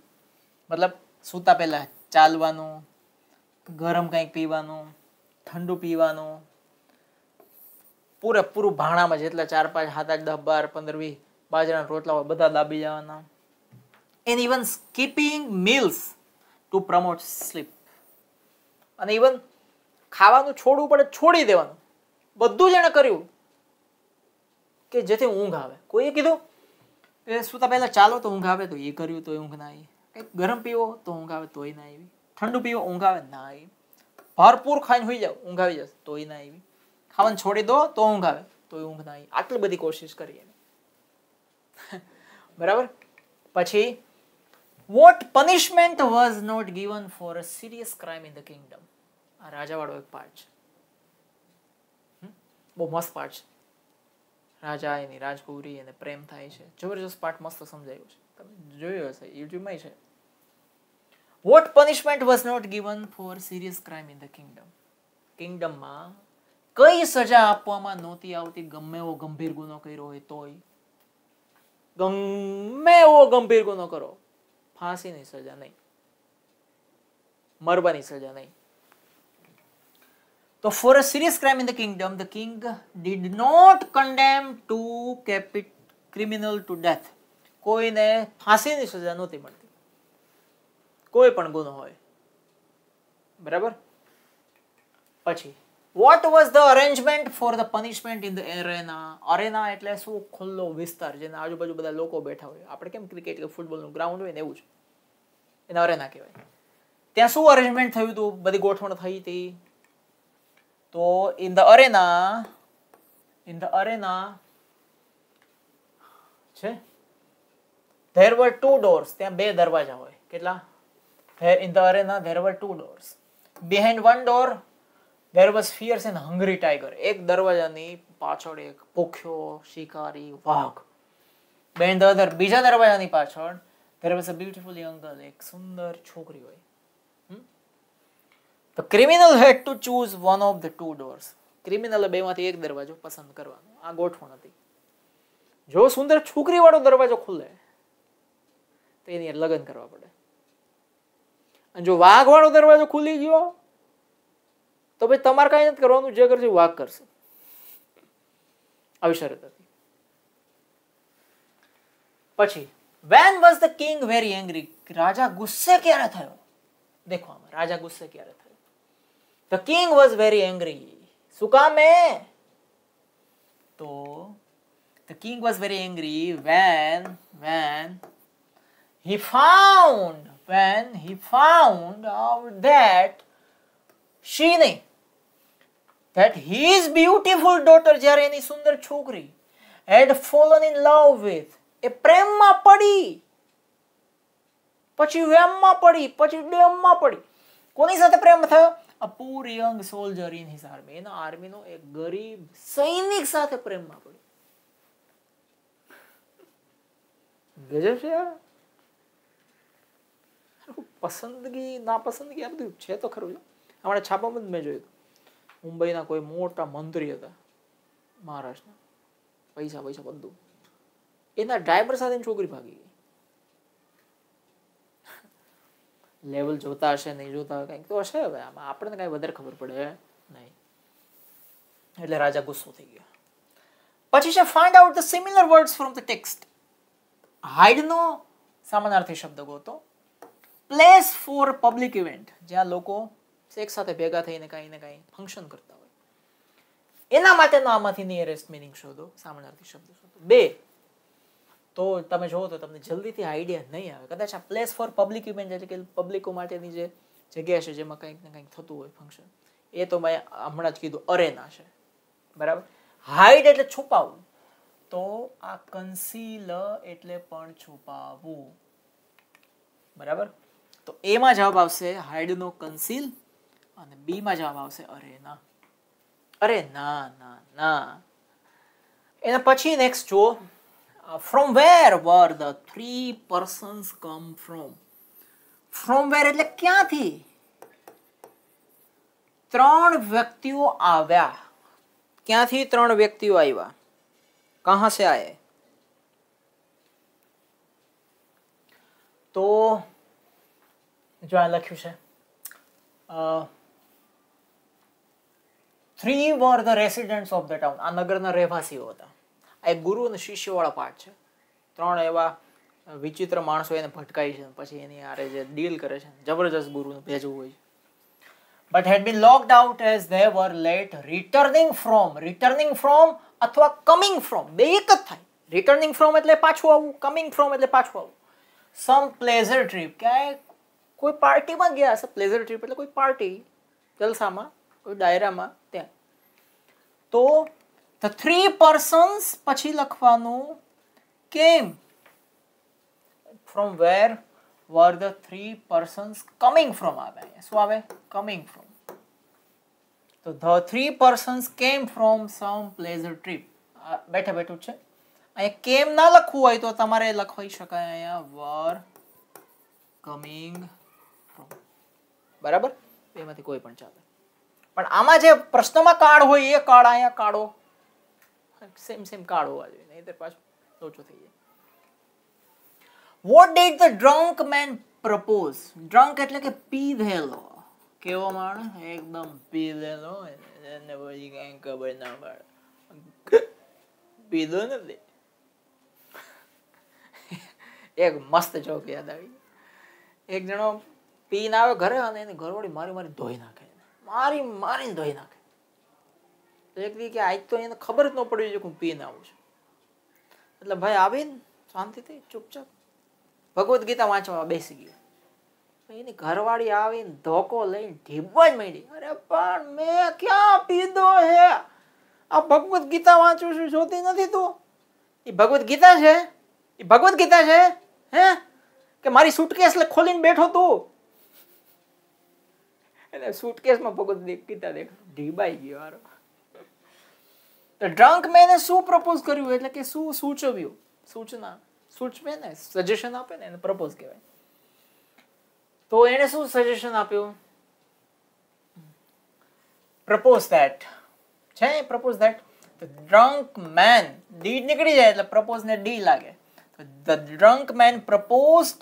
મતલબ સૂતા પહેલાં ચાલવાનું ગરમ કંઈક પીવાનું ઠંડુ પીવાનું પૂરે પૂરું ભાણામાં જેટલા ચાર પાંચ સાત આઠ દસ બાર પંદર વીસ બાજરાના રોટલા હોય બધા દાબી જવાના and even skipping meals to promote sleep અને ઇવન ખાવાનું છોડવું પડે છોડી દેવાનું બધું જ એણે કર્યું કે જેથી ઊંઘ આવે કોઈએ કીધું કે સુતા પહેલાં ચાલો તો ઊંઘ આવે તો એ કર્યું તોય ઊંઘ ના આવી કંઈક ગરમ પીવો તો ઊંઘ આવે તોય ના આવી ઠંડુ પીવો ઊંઘ આવે ના આવી ભરપૂર ખાઈને હોઈ જાવ ઊંઘ આવી જશે તોય ના આવી ખાવાનું છોડી દો તો ઊંઘ આવે તો ઊંઘ ના આટલી બધી કોશિશ કરીએ બરાબર પછી what punishment was not given for a serious crime in the kingdom આ રાજાવાળો એક પાર્ટ છે બહુ મસ્ત પાર્ટ છે રાજા એની રાજકુવરી અને પ્રેમ થાય છે જબરજસ્ત પાર્ટ મસ્ત સમજાયું છે તમે જોયું હશે યુટ્યુબમાં છે what punishment was not given for serious crime in the kingdom કિંગડમમાં કઈ સજા આપવામાં નહોતી આવતી ગમે એવો ગંભીર ગુનો કર્યો હોય તોય ગમે એવો ગંભીર ગુનો કરો ફાંસીની સજા નહીં મરવાની સજા નહીં તો for a serious crime in the kingdom the king did not condemn to capital criminal to death કોઈને ફાંસીની સજા નહોતી મળતી કોઈ પણ ગુનો હોય બરાબર પછી what was the arrangement for the punishment in the arena arena એટલે શું ખુલ્લો વિસ્તાર જેના આજુબાજુ બધા લોકો બેઠા હોય આપણે કેમ ક્રિકેટ કે ફૂટબોલનું ગ્રાઉન્ડ હોય ને એવું જ એને અરેના કહેવાય ત્યાં શું અરેન્જમેન્ટ થયું હતું બધી ગોઠવણ થઈ હતી તો in the arena in the arena છે ધેર વર ટુ ડોર્સ ત્યાં બે દરવાજા હોય કેટલા in the arena there were two doors behind one door there was fierce and hungry tiger એક દરવાજાની પાછળ એક પોખ્યો શિકારી વાઘ બેન દર બીજા દરવાજાની પાછળ there was a beautiful young એક સુંદર છોકરી હોય the criminal had to choose one of the two doors criminal બેમાંથી એક દરવાજો પસંદ કરવાનો આ ગોઠવણ હતી જો સુંદર છોકરી વાળો દરવાજો ખુલે તો એની લગ્ન કરવા પડે અને જો વાઘ વાળો દરવાજો ખુલી ગયો તો પછી તમારે કાંઈ નથી કરવાનું જે કરશે વાઘ કરશે આવી શરત હતી પછી when was the king very angry રાજા ગુસ્સે ક્યારે થયો દેખો આમાં રાજા ગુસ્સે ક્યારે થયો the king was very angry શું કામ એ તો the king was very angry he found when he found out that she that his beautiful daughter જ્યારે એની સુંદર છોકરી had fallen in love with એ પ્રેમમાં પડી પછી વેમમાં પડી પછી ડેમમાં પડી કોની સાથે પ્રેમ થયો a poor young soldier in his army એના આર્મીનો એક ગરીબ સૈનિક સાથે પ્રેમમાં પડી ગજબ છે ના પસંદગી નાપસંદગી આ બધું છે તો ખરું હમણાં છાપામાં જ મેં જોયું મુંબઈના કોઈ મોટા મંત્રી હતા મહારાષ્ટ્રના પૈસા પૈસા બધું એના ડ્રાઈવર સાથે છોકરી ભાગી ગઈ લેવલ જોતા હશે નહીં જોતા કંઈક તો હશે હવે આમાં આપણને કાંઈ વધારે ખબર પડે નહીં એટલે રાજા ગુસ્સો થઈ ગયો પછી છે find out the similar words from the text હાઇડનો સામાનાર્થી શબ્દ ગોતો પ્લેસ ફોર પબ્લિક ઇવેન્ટ જ્યાં લોકો સાથે ભેગા થઈને કાંઈ ને કાંઈ ફંક્શન કરતા હોય એના માટેનો આમાંથી નિયરેસ્ટ મિનિંગ શોધો સામાનાર્થી શબ્દ શોધો બે તો તમે જોવો તો તમને જલ્દીથી આઈડિયા નહીં આવે કદાચ આ પ્લેસ ફોર પબ્લિક ઇવેન્ટ એટલે કે પબ્લિકો માટેની જે જગ્યા છે જેમાં કંઈક ને કંઈક થતું હોય ફંક્શન એ તો મેં હમણાં જ કીધું અરેના છે બરાબર હાઈડ એટલે છુપાવવું તો આ કન્સીલ એટલે પણ છુપાવવું બરાબર તો એમાં જવાબ આવશે હાઈડનો કન્સીલ અને બી માં જવાબ આવશે અરે ના અરે ના ના ના એના પછી નેક્સ્ટ જો from where ワー the 3 persons come from from where એટલે ક્યાંથી ત્રણ વ્યક્તિઓ આવ્યા ક્યાંથી ત્રણ વ્યક્તિઓ આવ્યા ક્યાંથી આયા તો જો અહીં લખ્યું છે a three were the residents of the town આ નગરના રહેવાસીઓ હતા આ એક ગુરુ અને શિષ્યવાળા પાઠ છે ત્રણ એવા વિચિત્ર માણસો એને ભટકાય છે પછી એની આરે જે ડીલ કરે છે જબરજસ્ત ગુરુનું ભેજવું હોય છે but had been locked out as they were late returning from returning from અથવા કમિંગ ફ્રોમ બે એક જ થાય રિટર્નિંગ ફ્રોમ એટલે પાછું આવવું કમિંગ ફ્રોમ એટલે પાછું આવવું સમ પ્લેઝર ટ્રીપ ક્યાંય કોઈ પાર્ટીમાં ગયા હશે પ્લેઝર ટ્રીપ એટલે કોઈ પાર્ટી જલસામાં ડાયરામાં ત્યાં તો ધ થ્રી પર્સન્સ પછી લખવાનું came from where were the three persons coming from આવે શું આવે કમિંગ ફ્રોમ તો the three persons came from some pleasure trip બેઠા બેઠું છે અહીંયા કેમ ના લખવું હોય તો તમારે લખવાઈ શકાય અહીંયા વર કમિંગ ફ્રોમ બરાબર એમાંથી કોઈ પણ ચાલે પણ આમાં જે પ્રશ્નમાં કાળ હોય એ કાળ અહીંયા કાળો સેમ સેમ કાળ હોવા જોઈએ નહીતર પાછું ઓછું થઈ જાય what did the drunk man propose drunk એટલે કે પીધેલો કેવો માણસ એકદમ પીધેલો એને પછી કઈ ખબર ના પડે પીધો નથી એક મસ્ત જોક યાદ આવી એક જણો પીને આવ્યો ઘરે અને એની ઘરવાળી મારી મારી ધોઈ નાખે મારી મારીને ધોઈ નાખે તો એક દી કે આજ તો એને ખબર જ ન પડવી જોઈએ હું પીને આવું છું એટલે ભાઈ આવીને શાંતિથી ચૂપચાપ ભગવદ્ ગીતા વાંચવા બેસી ગયો એની ઘરવાળી આવીને ધોકો લઈને ઢીબવાજ માંડી અરે પણ મેં ક્યાં પીધો હે આ ભગવદ્ ગીતા વાંચું છું જોતી નથી તું એ ભગવદ્ ગીતા છે એ ભગવદ્ ગીતા છે હે કે મારી સુટકેસ ખોલીને બેઠો તું એટલે સૂટકેસમાં ભગત દેખતા દેખ ઢીબાઈ ગયો હારો તો ડ્રંક મેને શું પ્રપોઝ કર્યું એટલે કે શું સૂચવ્યું સૂચના સૂચવે ને સજેશન આપે ને એને પ્રપોઝ કહેવાય તો એને શું સજેશન આપ્યું પ્રપોઝ ધેટ છે પ્રપોઝ ધેટ તો ડ્રંક મેન ડી નીકળી જાય એટલે પ્રપોઝ ને ડી લાગે the drunk man propose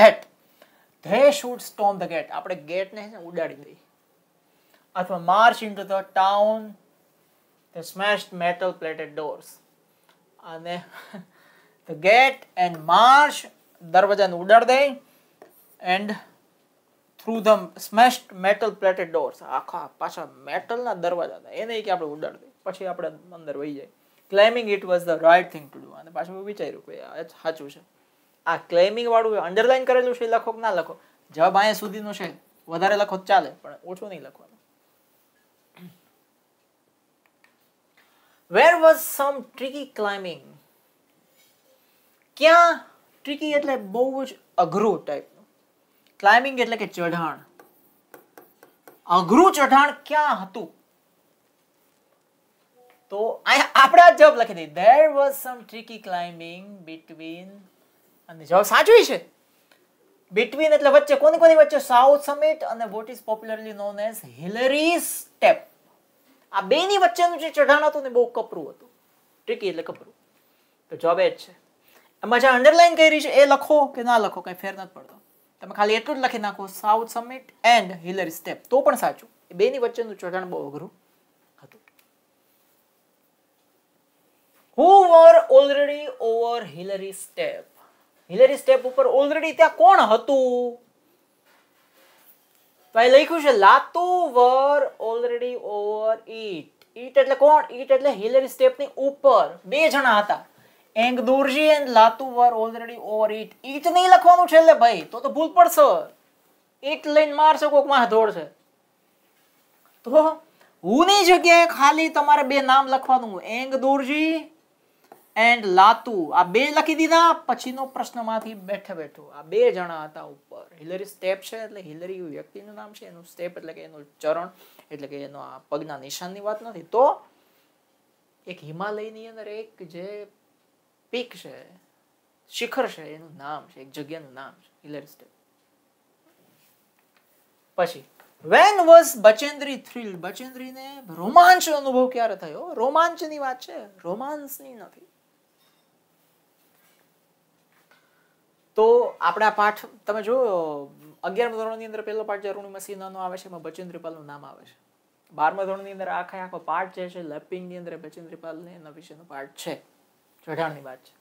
that they should storm the gate આપણે ગેટને ઉડાડી દઈએ અથવા march into the town the smashed metal plated doors અને ધ ગેટ એન્ડ માર્ચ દરવાજાને ઉડાડી દે and through the smashed metal plated doors આખા પાછા મેટલના દરવાજા હતા એને કે આપણે ઉડાડી દઈએ પછી આપણે અંદર વહી જાય climbing it was the right thing to do અને પાછું વિચાર્યું કે સાચું છે આ ક્લેમિંગ વાળું અંડરલાઈન કરેલું છે લખો કે ના લખો જવાબ અહીંયા સુધીનો છે વધારે લખો ચાલે પણ ઓછું નહીં લખવાનું where was some tricky climbing ક્યાં ટ્રિકી એટલે બહુ જ અઘરું ટાઈપનું ક્લાઇમિંગ એટલે કે ચઢાણ અઘરું ચઢાણ ક્યાં હતું તો આપણે આ જવાબ લખી દઈએ there was some tricky climbing between અને જવાબ સાચો છે બિટવીન એટલે વચ્ચે કોની કોની વચ્ચે સાઉથ સમિટ અને what is popularly known as Hillary step આ બેની વચ્ચેનું જે ચઢાણ હતું ને બહુ કપરું હતું ટ્રીકી એટલે કપરું તો જવાબ એ જ છે એમાં જે અંડરલાઈન કરી છે એ લખો કે ના લખો કંઈ ફેર નથી પડતો તમે ખાલી એટલું જ લખી નાખો south summit and Hillary step તો પણ સાચું એ બેની વચ્ચેનું ચઢાણ બહુ અઘરું હતું who were already over Hillary step Hillary step ઉપર ઓલરેડી ત્યાં કોણ હતું ભાઈ લખ્યું છે લાતુ વર ઓલરેડી ઓવર ઈટ ઈટ એટલે કોણ ઈટ એટલે હિલેરી સ્ટેપની ઉપર બે જણા હતા Ang Dorjee and Lhatu were already over it it નહીં લખવાનું છે એટલે ભાઈ તો તો ભૂલ પડશે ઈટ લઈને મારશે કોક માં છે તો હું હુની જગ્યાએ ખાલી તમારે બે નામ લખવાનું એંગ દૂરજી એન્ડ લાતુ આ બે લખી દીધા પછીનો પ્રશ્નમાંથી બેઠે બેઠો આ બે જણા હતા ઉપર હિલરી સ્ટેપ છે એટલે હિલરી વ્યક્તિનું નામ છે એનું સ્ટેપ એટલે કે એનું ચરણ એટલે કે એનો આ પગના નિશાનની વાત નથી તો એક હિમાલયની અંદર એક જે પીક છે શિખર છે એનું નામ છે એક જગ્યાનું નામ છે હિલરી સ્ટેપ પછી વેન વોઝ બચેન્દ્રી થ્રિલ બચેન્દ્રીને રોમાંચ અનુભવ ક્યારે થયો રોમાંચની વાત છે રોમાન્સની નથી તો આપણા પાઠ તમે જો અગિયારમા ધોરણની અંદર પહેલો પાઠ જે અરુણિમા સિન્હાનો આવે છે એમાં બચેન્દ્ર ત્રિપાલનું નામ આવે છે બારમા ધોરણની અંદર આખા આખો પાઠ જે છે લેપિંગની અંદર બચેન્દ્ર ત્રિપાલને એના વિશેનો પાઠ છે ચઢાણની વાત છે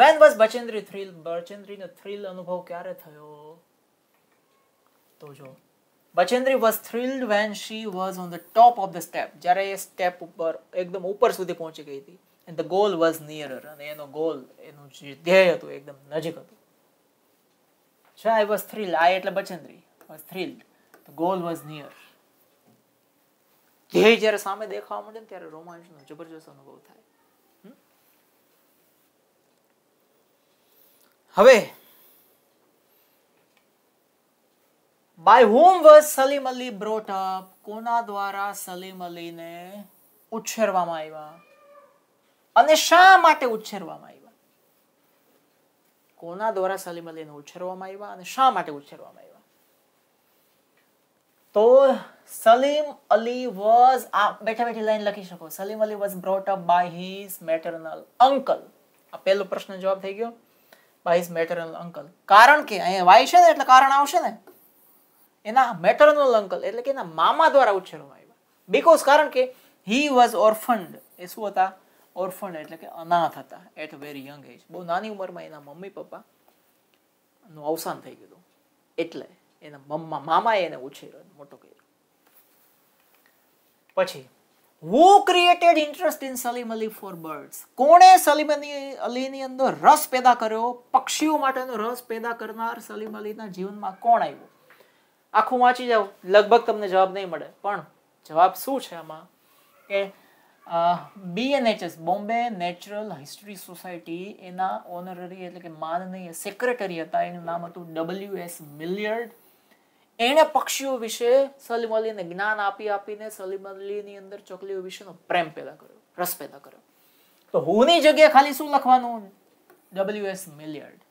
વેન વોઝ બચેન્દ્રી થ્રિલ બચેન્દ્રીનો થ્રિલ અનુભવ ક્યારે થયો તો જો Bachendri was thrilled when she was on the top of the step જ્યારે એ સ્ટેપ ઉપર એકદમ ઉપર સુધી પહોંચી ગઈ હતી and the goal was nearer અને એનો ગોલ એનું જે ધ્યેય હતું એકદમ નજીક હતું છે આઈ વોઝ થ્રિલ આઈ એટલે Bachendri was thrilled goal was near ધ્યેય જ્યારે સામે દેખાવા માંડે ત્યારે રોમાંચનો જબરજસ્ત અનુભવ થાય હવે by whom was Salim Ali brought up કોના દ્વારા સલીમ અલીને ઉછેરવામાં આવ્યા અને શા માટે ઉછેરવામાં આવ્યા કોના દ્વારા સલીમ અલીને ઉછેરવામાં આવ્યા અને શા માટે ઉછેરવામાં આવ્યા તો સલીમ અલી વોઝ આ બેઠા બેઠી લાઈન લખી શકો Salim Ali was brought up by his maternal uncle આ પહેલો પ્રશ્ન જવાબ થઈ ગયો બાય હિઝ મેટરનલ અંકલ કારણ કે અહીંયા વાય છે ને એટલે કારણ આવશે ને એના મેટરનલ અંકલ એટલે કે એના મામા દ્વારા ઉછેરવામાં આવ્યા બિકોઝ કારણ કે હી વોઝ ઓર્ફન્ડ એ શું હતા ઓર્ફન એટલે કે અનાથ હતા એટ વેરી યંગ એજ બહુ નાની ઉંમરમાં એના મમ્મી પપ્પા નું અવસાન થઈ ગયું એટલે એના મમ્મા મામાએ એને ઉછેર્યો મોટો કર્યો પછી who created interest in Salim Ali for birds કોણે સલીમ અલી અલીની અંદર રસ પેદા કર્યો પક્ષીઓ માટેનો રસ પેદા કરનાર સલીમ અલીના જીવનમાં કોણ આવ્યું આખું વાંચી જાઓ લગભગ તમને જવાબ નહીં મળે પણ જવાબ શું છે આમાં કે BNHS Bombay natural history society એના ઓનરરી એટલે કે માનનીય સેક્રેટરી હતા એનું નામ હતું ડબલ્યુ એસ મિલિયર્ડ એણે પક્ષીઓ વિશે સલીમ અલીને જ્ઞાન આપી આપીને સલીમ અલીની અંદર ચકલીઓ વિશેનો પ્રેમ પેદા કર્યો રસ પેદા કર્યો તો હુની જગ્યાએ ખાલી શું લખવાનું ડબલ્યુ એસ મિલિયર્ડ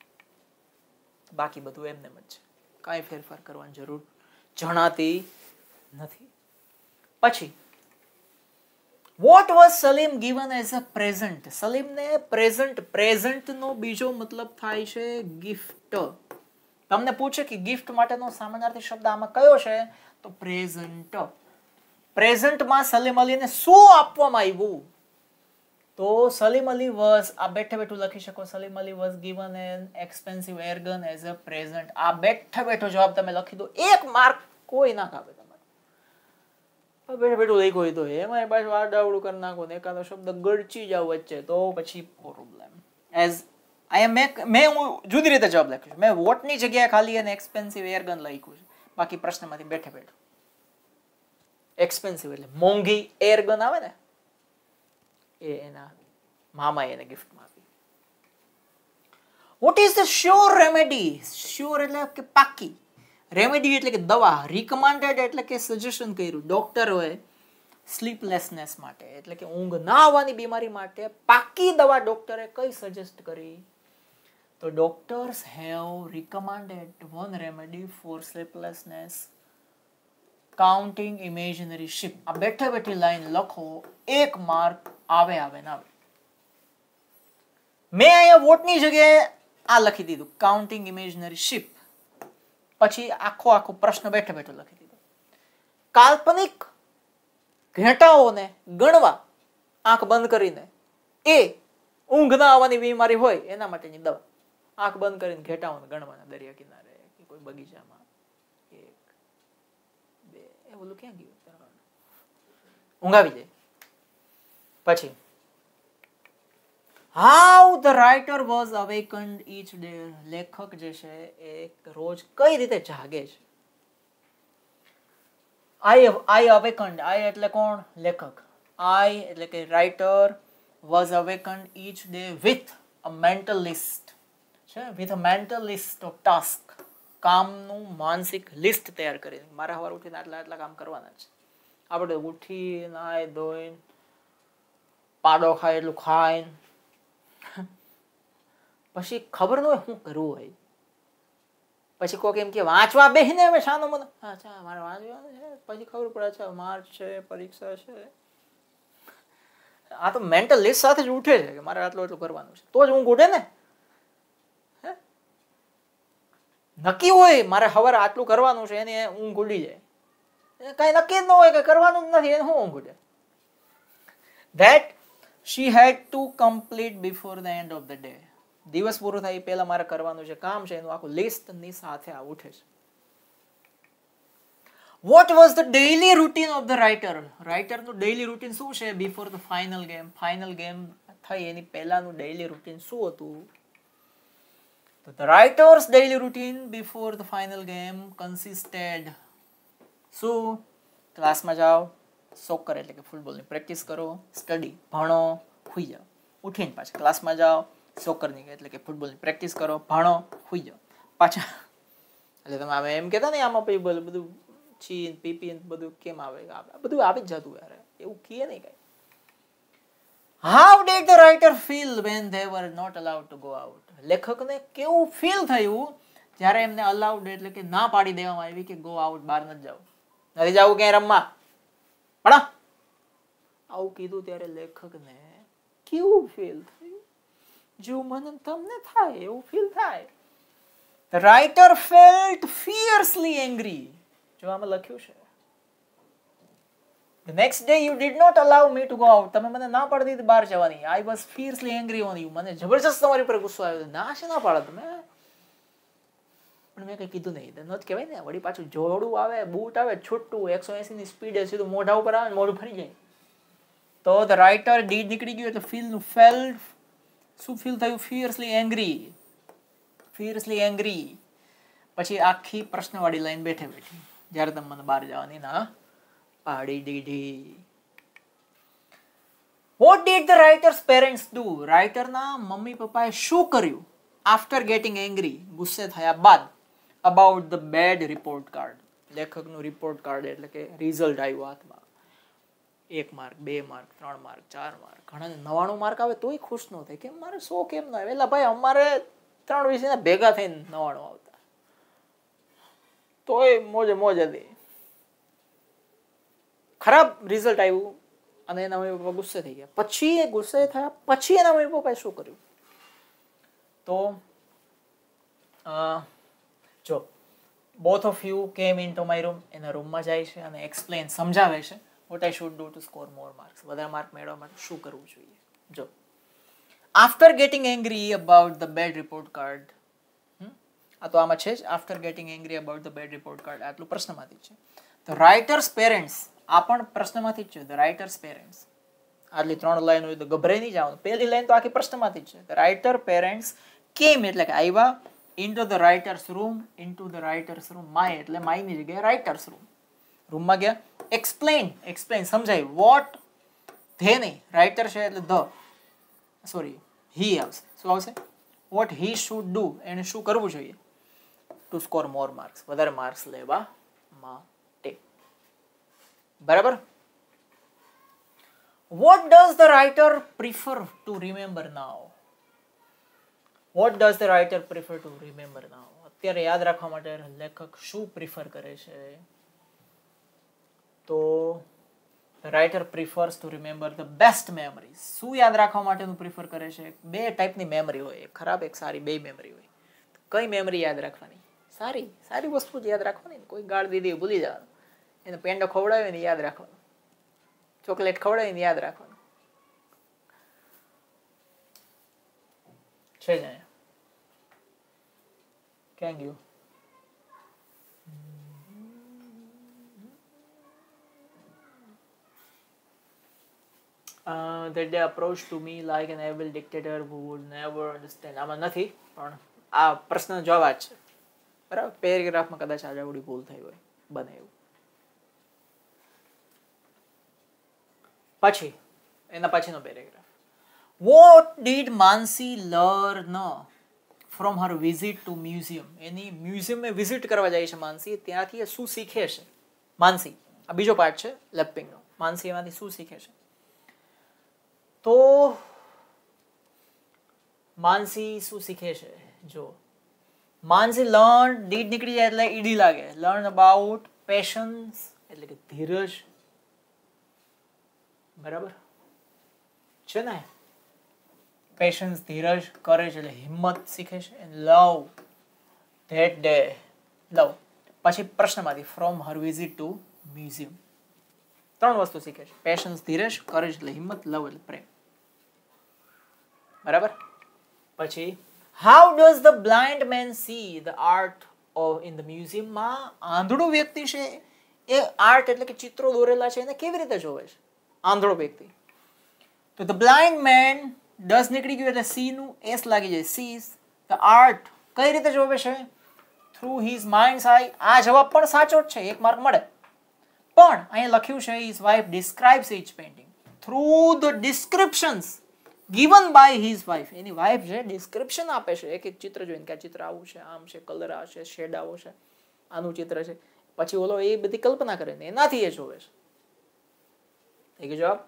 બાકી બધું એમને જ છે કાંઈ ફેરફાર કરવાની જરૂર જણાતી નથી પછી what was Salim given as a present સલીમને પ્રેઝન્ટ પ્રેઝન્ટનો બીજો મતલબ થાય છે ગિફ્ટ તમને પૂછે કે ગિફ્ટ માટેનો સામાનાર્થી શબ્દ આમાં કયો છે તો પ્રેઝન્ટ પ્રેઝન્ટમાં સલીમ અલીને શું આપવામાં આવ્યું તો સલીમ અલી વોઝ આ બેઠે બેઠું લખી શકો Salim Ali was given an expensive airgun as a present આ બેઠે બેઠો જવાબ તમે લખી દો એક માર્ક કોઈ ના કાપે બેઠું બેઠું લઈ કોઈ તો એમાં પાછું આડાવડું કરી નાખો ને એકાદો શબ્દ ગળચી જાવ વચ્ચે તો પછી પ્રોબ્લેમ એઝ અહીંયા મેં મેં હું જુદી રીતે જવાબ લખ્યું મેં વોટની જગ્યાએ ખાલી અને એક્સપેન્સિવ એરગન લખ્યું છે બાકી પ્રશ્નમાંથી બેઠે બેઠું એક્સપેન્સિવ એટલે મોંઘી એરગન આવે ને એ એના મામા એને ગિફ્ટમાં આપી what is the sure remedy sure એટલે કે પાકી રેમેડી એટલે કે દવા રિકમાન્ડેડ એટલે કે સજેશન કર્યું ડોક્ટરોએ સ્લીપલેસનેસ માટે એટલે કે ઊંઘ ના આવવાની બીમારી માટે પાકી દવા ડોક્ટરે કઈ સજેસ્ટ કરી તો doctors have recommended one remedy for sleeplessness counting imaginary sheep આ બેઠે બેઠી લાઈન લખો એક માર્ક આવે આવે ના આવે મેં અહીંયા વોટની જગ્યાએ આ લખી દીધું કાઉન્ટિંગ ઇમેજિનરી શિપ પછી આખો આખો પ્રશ્ન બેઠો બેઠો લખી દીધો કાલ્પનિક ઘેટાઓને ગણવા આંખ બંધ કરીને એ ઊંઘ ના આવવાની બીમારી હોય એના માટેની દવા આંખ બંધ કરીને ઘેટાઓને ગણવાના દરિયા કિનારે કે કોઈ બગીચામાં એક બે એ ક્યાં ગયું ઊંઘાવી જાય પછી how the writer was awakened each day લેખક જે છે એ રોજ કઈ રીતે જાગે છે આઈ આઈ અવેકન્ડ આઈ એટલે કોણ લેખક આઈ એટલે કે writer was awakened each day with a mental list છે with a mental list of task કામનું માનસિક લિસ્ટ તૈયાર કરી મારે સવાર ઉઠીને આટલા આટલા કામ કરવાના છે આપણે ઉઠી નાય ધોઈને પાડો ખાય એટલું ખાઈને પછી ખબર ન હોય શું કરવું હોય પછી કોક એમ કે વાંચવા બેહીને હવે શાનો મને અચ્છા મારે વાંચવાનું છે પછી ખબર પડે છે માર્ક છે પરીક્ષા છે આ તો મેન્ટલ લિસ્ટ સાથે જ ઉઠે છે કે મારે આટલું એટલું કરવાનું છે તો જ ઊંઘ ઉઠે ને નક્કી હોય મારે હવે આટલું કરવાનું છે એને ઊંઘ ઉડી જાય કઈ નક્કી જ ન હોય કે કરવાનું જ નથી એને શું ઊંઘ ઉડે that she had to complete before the end of the day દિવસ પૂરો થાય એ પહેલાં મારે કરવાનું છે કામ છે એનું આખું લિસ્ટની સાથે આ ઉઠે છે what was the daily routine of the writer રાઇટરનું ડેઇલી રૂટીન શું છે before the final game final game થઈ એની પહેલાંનું ડેઇલી રૂટીન શું હતું તો the writer's daily routine before the final game consisted શું ક્લાસમાં જાઓ સોકર એટલે કે ફૂટબોલની પ્રેક્ટિસ કરો સ્ટડી ભણો ખુઈ જાઓ ઉઠીને પાછા ક્લાસમાં જાઓ સોકરની એટલે કે ફૂટબોલની પ્રેક્ટિસ કરો ભણો સુઈ જાઓ પાછા એટલે તમે આમ એમ કહેતા ને આમાં પછી બધું છી પીપી બધું કેમ આવે બધું આવી જ જતું યાર એવું કીએ નહીં કાંઈ how did the writer feel when they were not allowed to go out? લેખકને કેવું ફીલ થયું જ્યારે એમને અલાઉડ એટલે કે ના પાડી દેવામાં આવી કે ગો આઉટ બહાર ન જાઓ નથી જવું ક્યાંય રમવા પડા આવું કીધું ત્યારે લેખકને કેવું ફીલ થયું જેવું મને તમને થાય એવું ફીલ થાય રાઇટર ફેલ્ટ ફિયર્સલી એંગ્રી જો આમાં લખ્યું છે The next day you did not allow me to go out. તમે મને ના પાડી દીધી બહાર જવાની. I was fiercely angry on you. મને જબરજસ્ત તમારી પર ગુસ્સો આવ્યો ના છે ના પાડો તમે પણ મેં કઈ કીધું નહીં નોંધ કહેવાય ને વળી પાછું જોડું આવે બૂટ આવે છૂટું એકસો એંસીની સ્પીડે સીધું મોઢા ઉપર આવે મોઢું ફરી જાય તો ધ રાઇટર ડીડ નીકળી ગયું એટલે ફીલનું ફેલ્ટ શું ફીલ થયું ફિયર્સલી એંગ્રી ફિયર્સલી એંગ્રી પછી આખી પ્રશ્નવાળી લાઈન બેઠે બેઠી જ્યારે તમે મને બહાર જવાની ના પાડી દીધી what did the writer's parents do રાઇટરના મમ્મી પપ્પાએ શું કર્યું આફ્ટર ગેટિંગ એંગ્રી ગુસ્સે થયા બાદ about the bad report card લેખકનું રિપોર્ટ કાર્ડ એટલે કે રિઝલ્ટ આવ્યું હાથમાં એક માર્ક બે માર્ક ત્રણ માર્ક ચાર માર્ક ઘણા નવાણું માર્ક આવે તોય ખુશ ન થાય કેમ મારે સો કેમ ન આવે એટલે ભાઈ અમારે ત્રણ વિષયના ભેગા થઈને નવાણું આવતા તોય મોજે મોજ હતી ખરાબ રિઝલ્ટ આવ્યું અને એના મમ્મી પપ્પા ગુસ્સે થઈ ગયા પછી એ ગુસ્સે થયા પછી એના મમ્મી પપ્પાએ શું કર્યું તો જો both of you came into my room એના રૂમમાં જાય છે અને એક્સપ્લેન સમજાવે છે what I should do to score more marks વધારે માર્ક મેળવવા માટે શું કરવું જોઈએ જો after getting angry about the bad report card આ તો આમાં છે જ after getting angry about the bad report card આટલું પ્રશ્નમાંથી છે તો રાઇટર્સ પેરેન્ટ્સ આ પણ પ્રશ્નમાંથી જ છે ધ રાઇટર્સ પેરેન્ટ્સ આટલી ત્રણ લાઈન હોય તો ગભરાઈ નહીં જવાનું પહેલી લાઈન તો આખી પ્રશ્નમાંથી જ છે રાઇટર પેરેન્ટ્સ કેમ એટલે કે આવ્યા into the writer's room into the writer's room my એટલે માયની જગ્યાએ રાઇટર્સ રૂમ રૂમમાં ગયા એક્સપ્લેન એક્સપ્લેન સમજાય વોટ ધે નહીં રાઈટ કરશે એટલે ધ સોરી હી આવશે શું આવશે વોટ હી શુડ ડુ એણે શું કરવું જોઈએ ટુ સ્કોર મોર માર્ક્સ વધારે માર્ક્સ લેવા માટે બરાબર what does the writer prefer to remember now what does the writer prefer to remember now અત્યારે યાદ રાખવા માટે લેખક શું પ્રિફર કરે છે તો writer prefers to remember the best memory શું યાદ રાખવા માટેનું પ્રિફર કરે છે બે ટાઈપની મેમરી હોય એક ખરાબ એક સારી બે મેમરી હોય કઈ મેમરી યાદ રાખવાની સારી સારી વસ્તુ જ યાદ રાખવાની કોઈ ગાળ દીધી ભૂલી જવાનું એને પેંડો ખવડાવ્યો ને યાદ રાખવાનું ચોકલેટ ખવડાવીને યાદ રાખવાનું છે ને thank you uh, that they approach to me like an evil dictator who would never understand આમાં નથી પણ આ પ્રશ્ન જવાબ આ છે બરાબર પેરેગ્રાફમાં કદાચ આડાવડી ભૂલ થઈ હોય બને એવું પછી એના પછીનો paragraph what did Mansi learn from her visit to museum એની મ્યુઝિયમે વિઝિટ કરવા જાય છે માનસી ત્યાંથી એ શું શીખે છે માનસી આ બીજો પાર્ટ છે લેપિંગનો માનસી એમાંથી શું શીખે છે તો માનસી શું શીખે છે જો માનસી લર્ન ડીડ નીકળી જાય એટલે ઈડી લાગે લર્ન અબાઉટ પેશન્સ એટલે કે ધીરજ બરાબર છે ને પેશન્સ ધીરજ કરે છે એટલે હિંમત શીખે છે લવ ધેટ ડે લવ પછી પ્રશ્નમાંથી from her visit to museum ત્રણ વસ્તુ શીખે છે પેશન્સ ધીરજ કરે એટલે હિંમત લવ એટલે પ્રેમ બરાબર પછી how does the blind man see the art of in the મ્યુઝિયમમાં આંધળો વ્યક્તિ છે એ આર્ટ એટલે કે ચિત્રો દોરેલા છે એને કેવી રીતે જોવે છે આંધળો વ્યક્તિ તો ધ બ્લાઇન્ડ મેન દસ નીકળી ગયું એટલે સી નું એસ લાગી જાય સી ધ આર્ટ કઈ રીતે જોવે છે થ્રુ હિઝ માઇન્ડ આઈ આ જવાબ પણ સાચો જ છે એક માર્ક મળે પણ અહીંયા લખ્યું છે his wife describes each painting through the descriptions given by his wife એની વાઇફ છે ડિસ્ક્રિપ્શન આપે છે એક એક ચિત્ર જોઈને કે આ ચિત્ર આવું છે આમ છે કલર આ છે શેડ આવો છે આનું ચિત્ર છે પછી ઓલો એ બધી કલ્પના કરે ને એનાથી એ જોવે છે થઈ ગયું જવાબ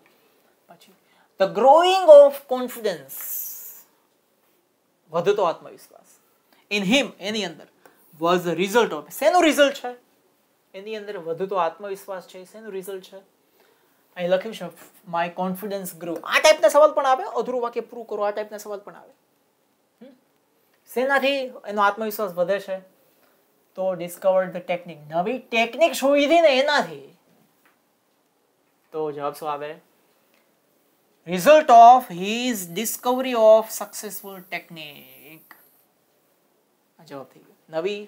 પછી ધ ગ્રોઈંગ ઓફ કોન્ફિડન્સ વધતો આત્મવિશ્વાસ ઇન હિમ એની અંદર વોઝ રિઝલ્ટ ઓફ શેનું રિઝલ્ટ છે એની અંદર વધતો આત્મવિશ્વાસ છે શેનું રિઝલ્ટ છે અહીં લખ્યું છે માય કોન્ફિડન્સ ગ્રો આ ટાઈપના સવાલ પણ આવે અધૂરું વાક્ય પૂરું કરો આ ટાઈપના સવાલ પણ આવે શેનાથી એનો આત્મવિશ્વાસ વધે છે તો ડિસ્કવર ધ ટેકનિક નવી ટેકનિક શોધી હતી ને એનાથી તો જવાબ શું આવે result of his discovery of successful technique જવાબ થઈ ગયો નવી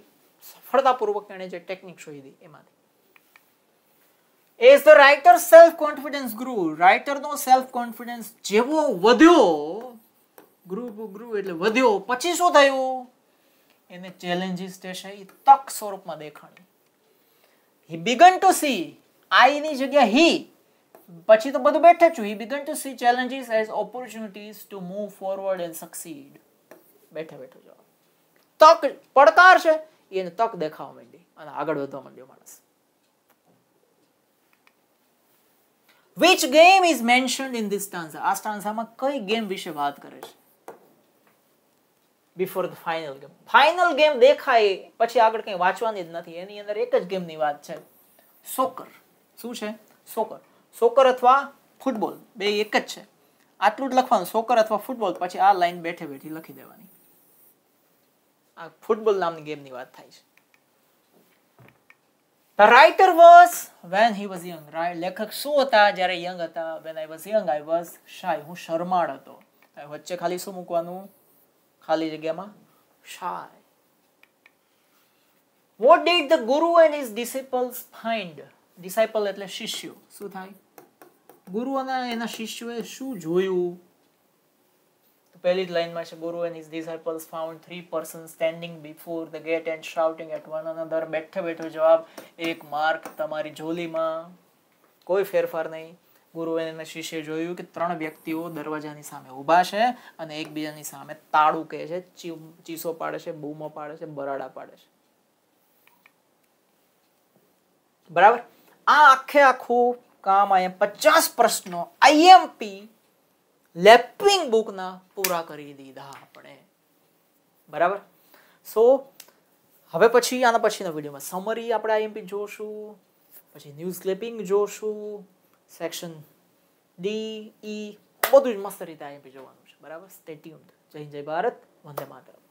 સફળતાપૂર્વક એણે જે ટેકનિક શોધી એમાંથી as the writer self confidence grew writer નો સેલ્ફ કોન્ફિડન્સ જેવો વધ્યો ગ્રુ ગ્રુ એટલે વધ્યો પછી શું થયું એને ચેલેન્જીસ જે છે એ તક સ્વરૂપમાં દેખાણી હી બિગન ટુ સી આઈની જગ્યા હી પછી તો બધું બેઠે છું he began to see challenges as opportunities to move forward and succeed બેઠા બેઠો જવાબ તક પડકાર છે એને તક દેખાવા માંડી અને આગળ વધવા માંડ્યો માણસ which game is mention in this stanza આ સ્ટાન્સામાં કઈ ગેમ વિશે વાત કરે છે before the final game final game દેખાય પછી આગળ કંઈ વાંચવાની જ નથી એની અંદર એક જ ગેમની વાત છે સોકર શું છે સોકર સોકર અથવા ફૂટબોલ બે એક જ છે આટલું જ લખવાનું સોકર અથવા ફૂટબોલ પછી આ લાઈન બેઠે બેઠી લખી દેવાની આ ફૂટબોલ નામની ગેમની વાત થાય છે The writer was when he was young, right? લેખક શું હતા જ્યારે યંગ હતા? When I was young, I was shy. હું શરમાળ હતો. વચ્ચે ખાલી શું મૂકવાનું? ખાલી જગ્યામાં shy. What did the guru and his disciples find? Disciple એટલે શિષ્ય શું થાય ગુરુ અને એના શિષ્યોએ શું જોયું પહેલી જ લાઇનમાં છે ગુરુ and his disciples found three person standing before the gate and shouting at one another બેઠે બેઠો જવાબ એક માર્ક તમારી જોલીમાં કોઈ ફેરફાર નહીં ગુરુએ અને શિષ્ય જોયું કે ત્રણ વ્યક્તિઓ દરવાજાની સામે ઊભા છે અને એકબીજાની સામે તાળું કહે છે ચીસો પાડે છે બૂમો પાડે છે બરાડા પાડે છે બરાબર આ આખે આખું કામ અહીંયા પચાસ પ્રશ્નો આઈએમપી લેપિંગ બુકના પૂરા કરી દીધા આપણે બરાબર સો હવે પછી આના પછીના વિડીયોમાં સમરી આપણે આઈએમપી જોશું પછી ન્યૂઝ ક્લિપિંગ જોશું સેક્શન ડી ઈ બધું જ મસ્ત રીતે આઈએમપી જોવાનું છે બરાબર સ્ટેટ્યુન જય જય ભારત વંદે માતરમ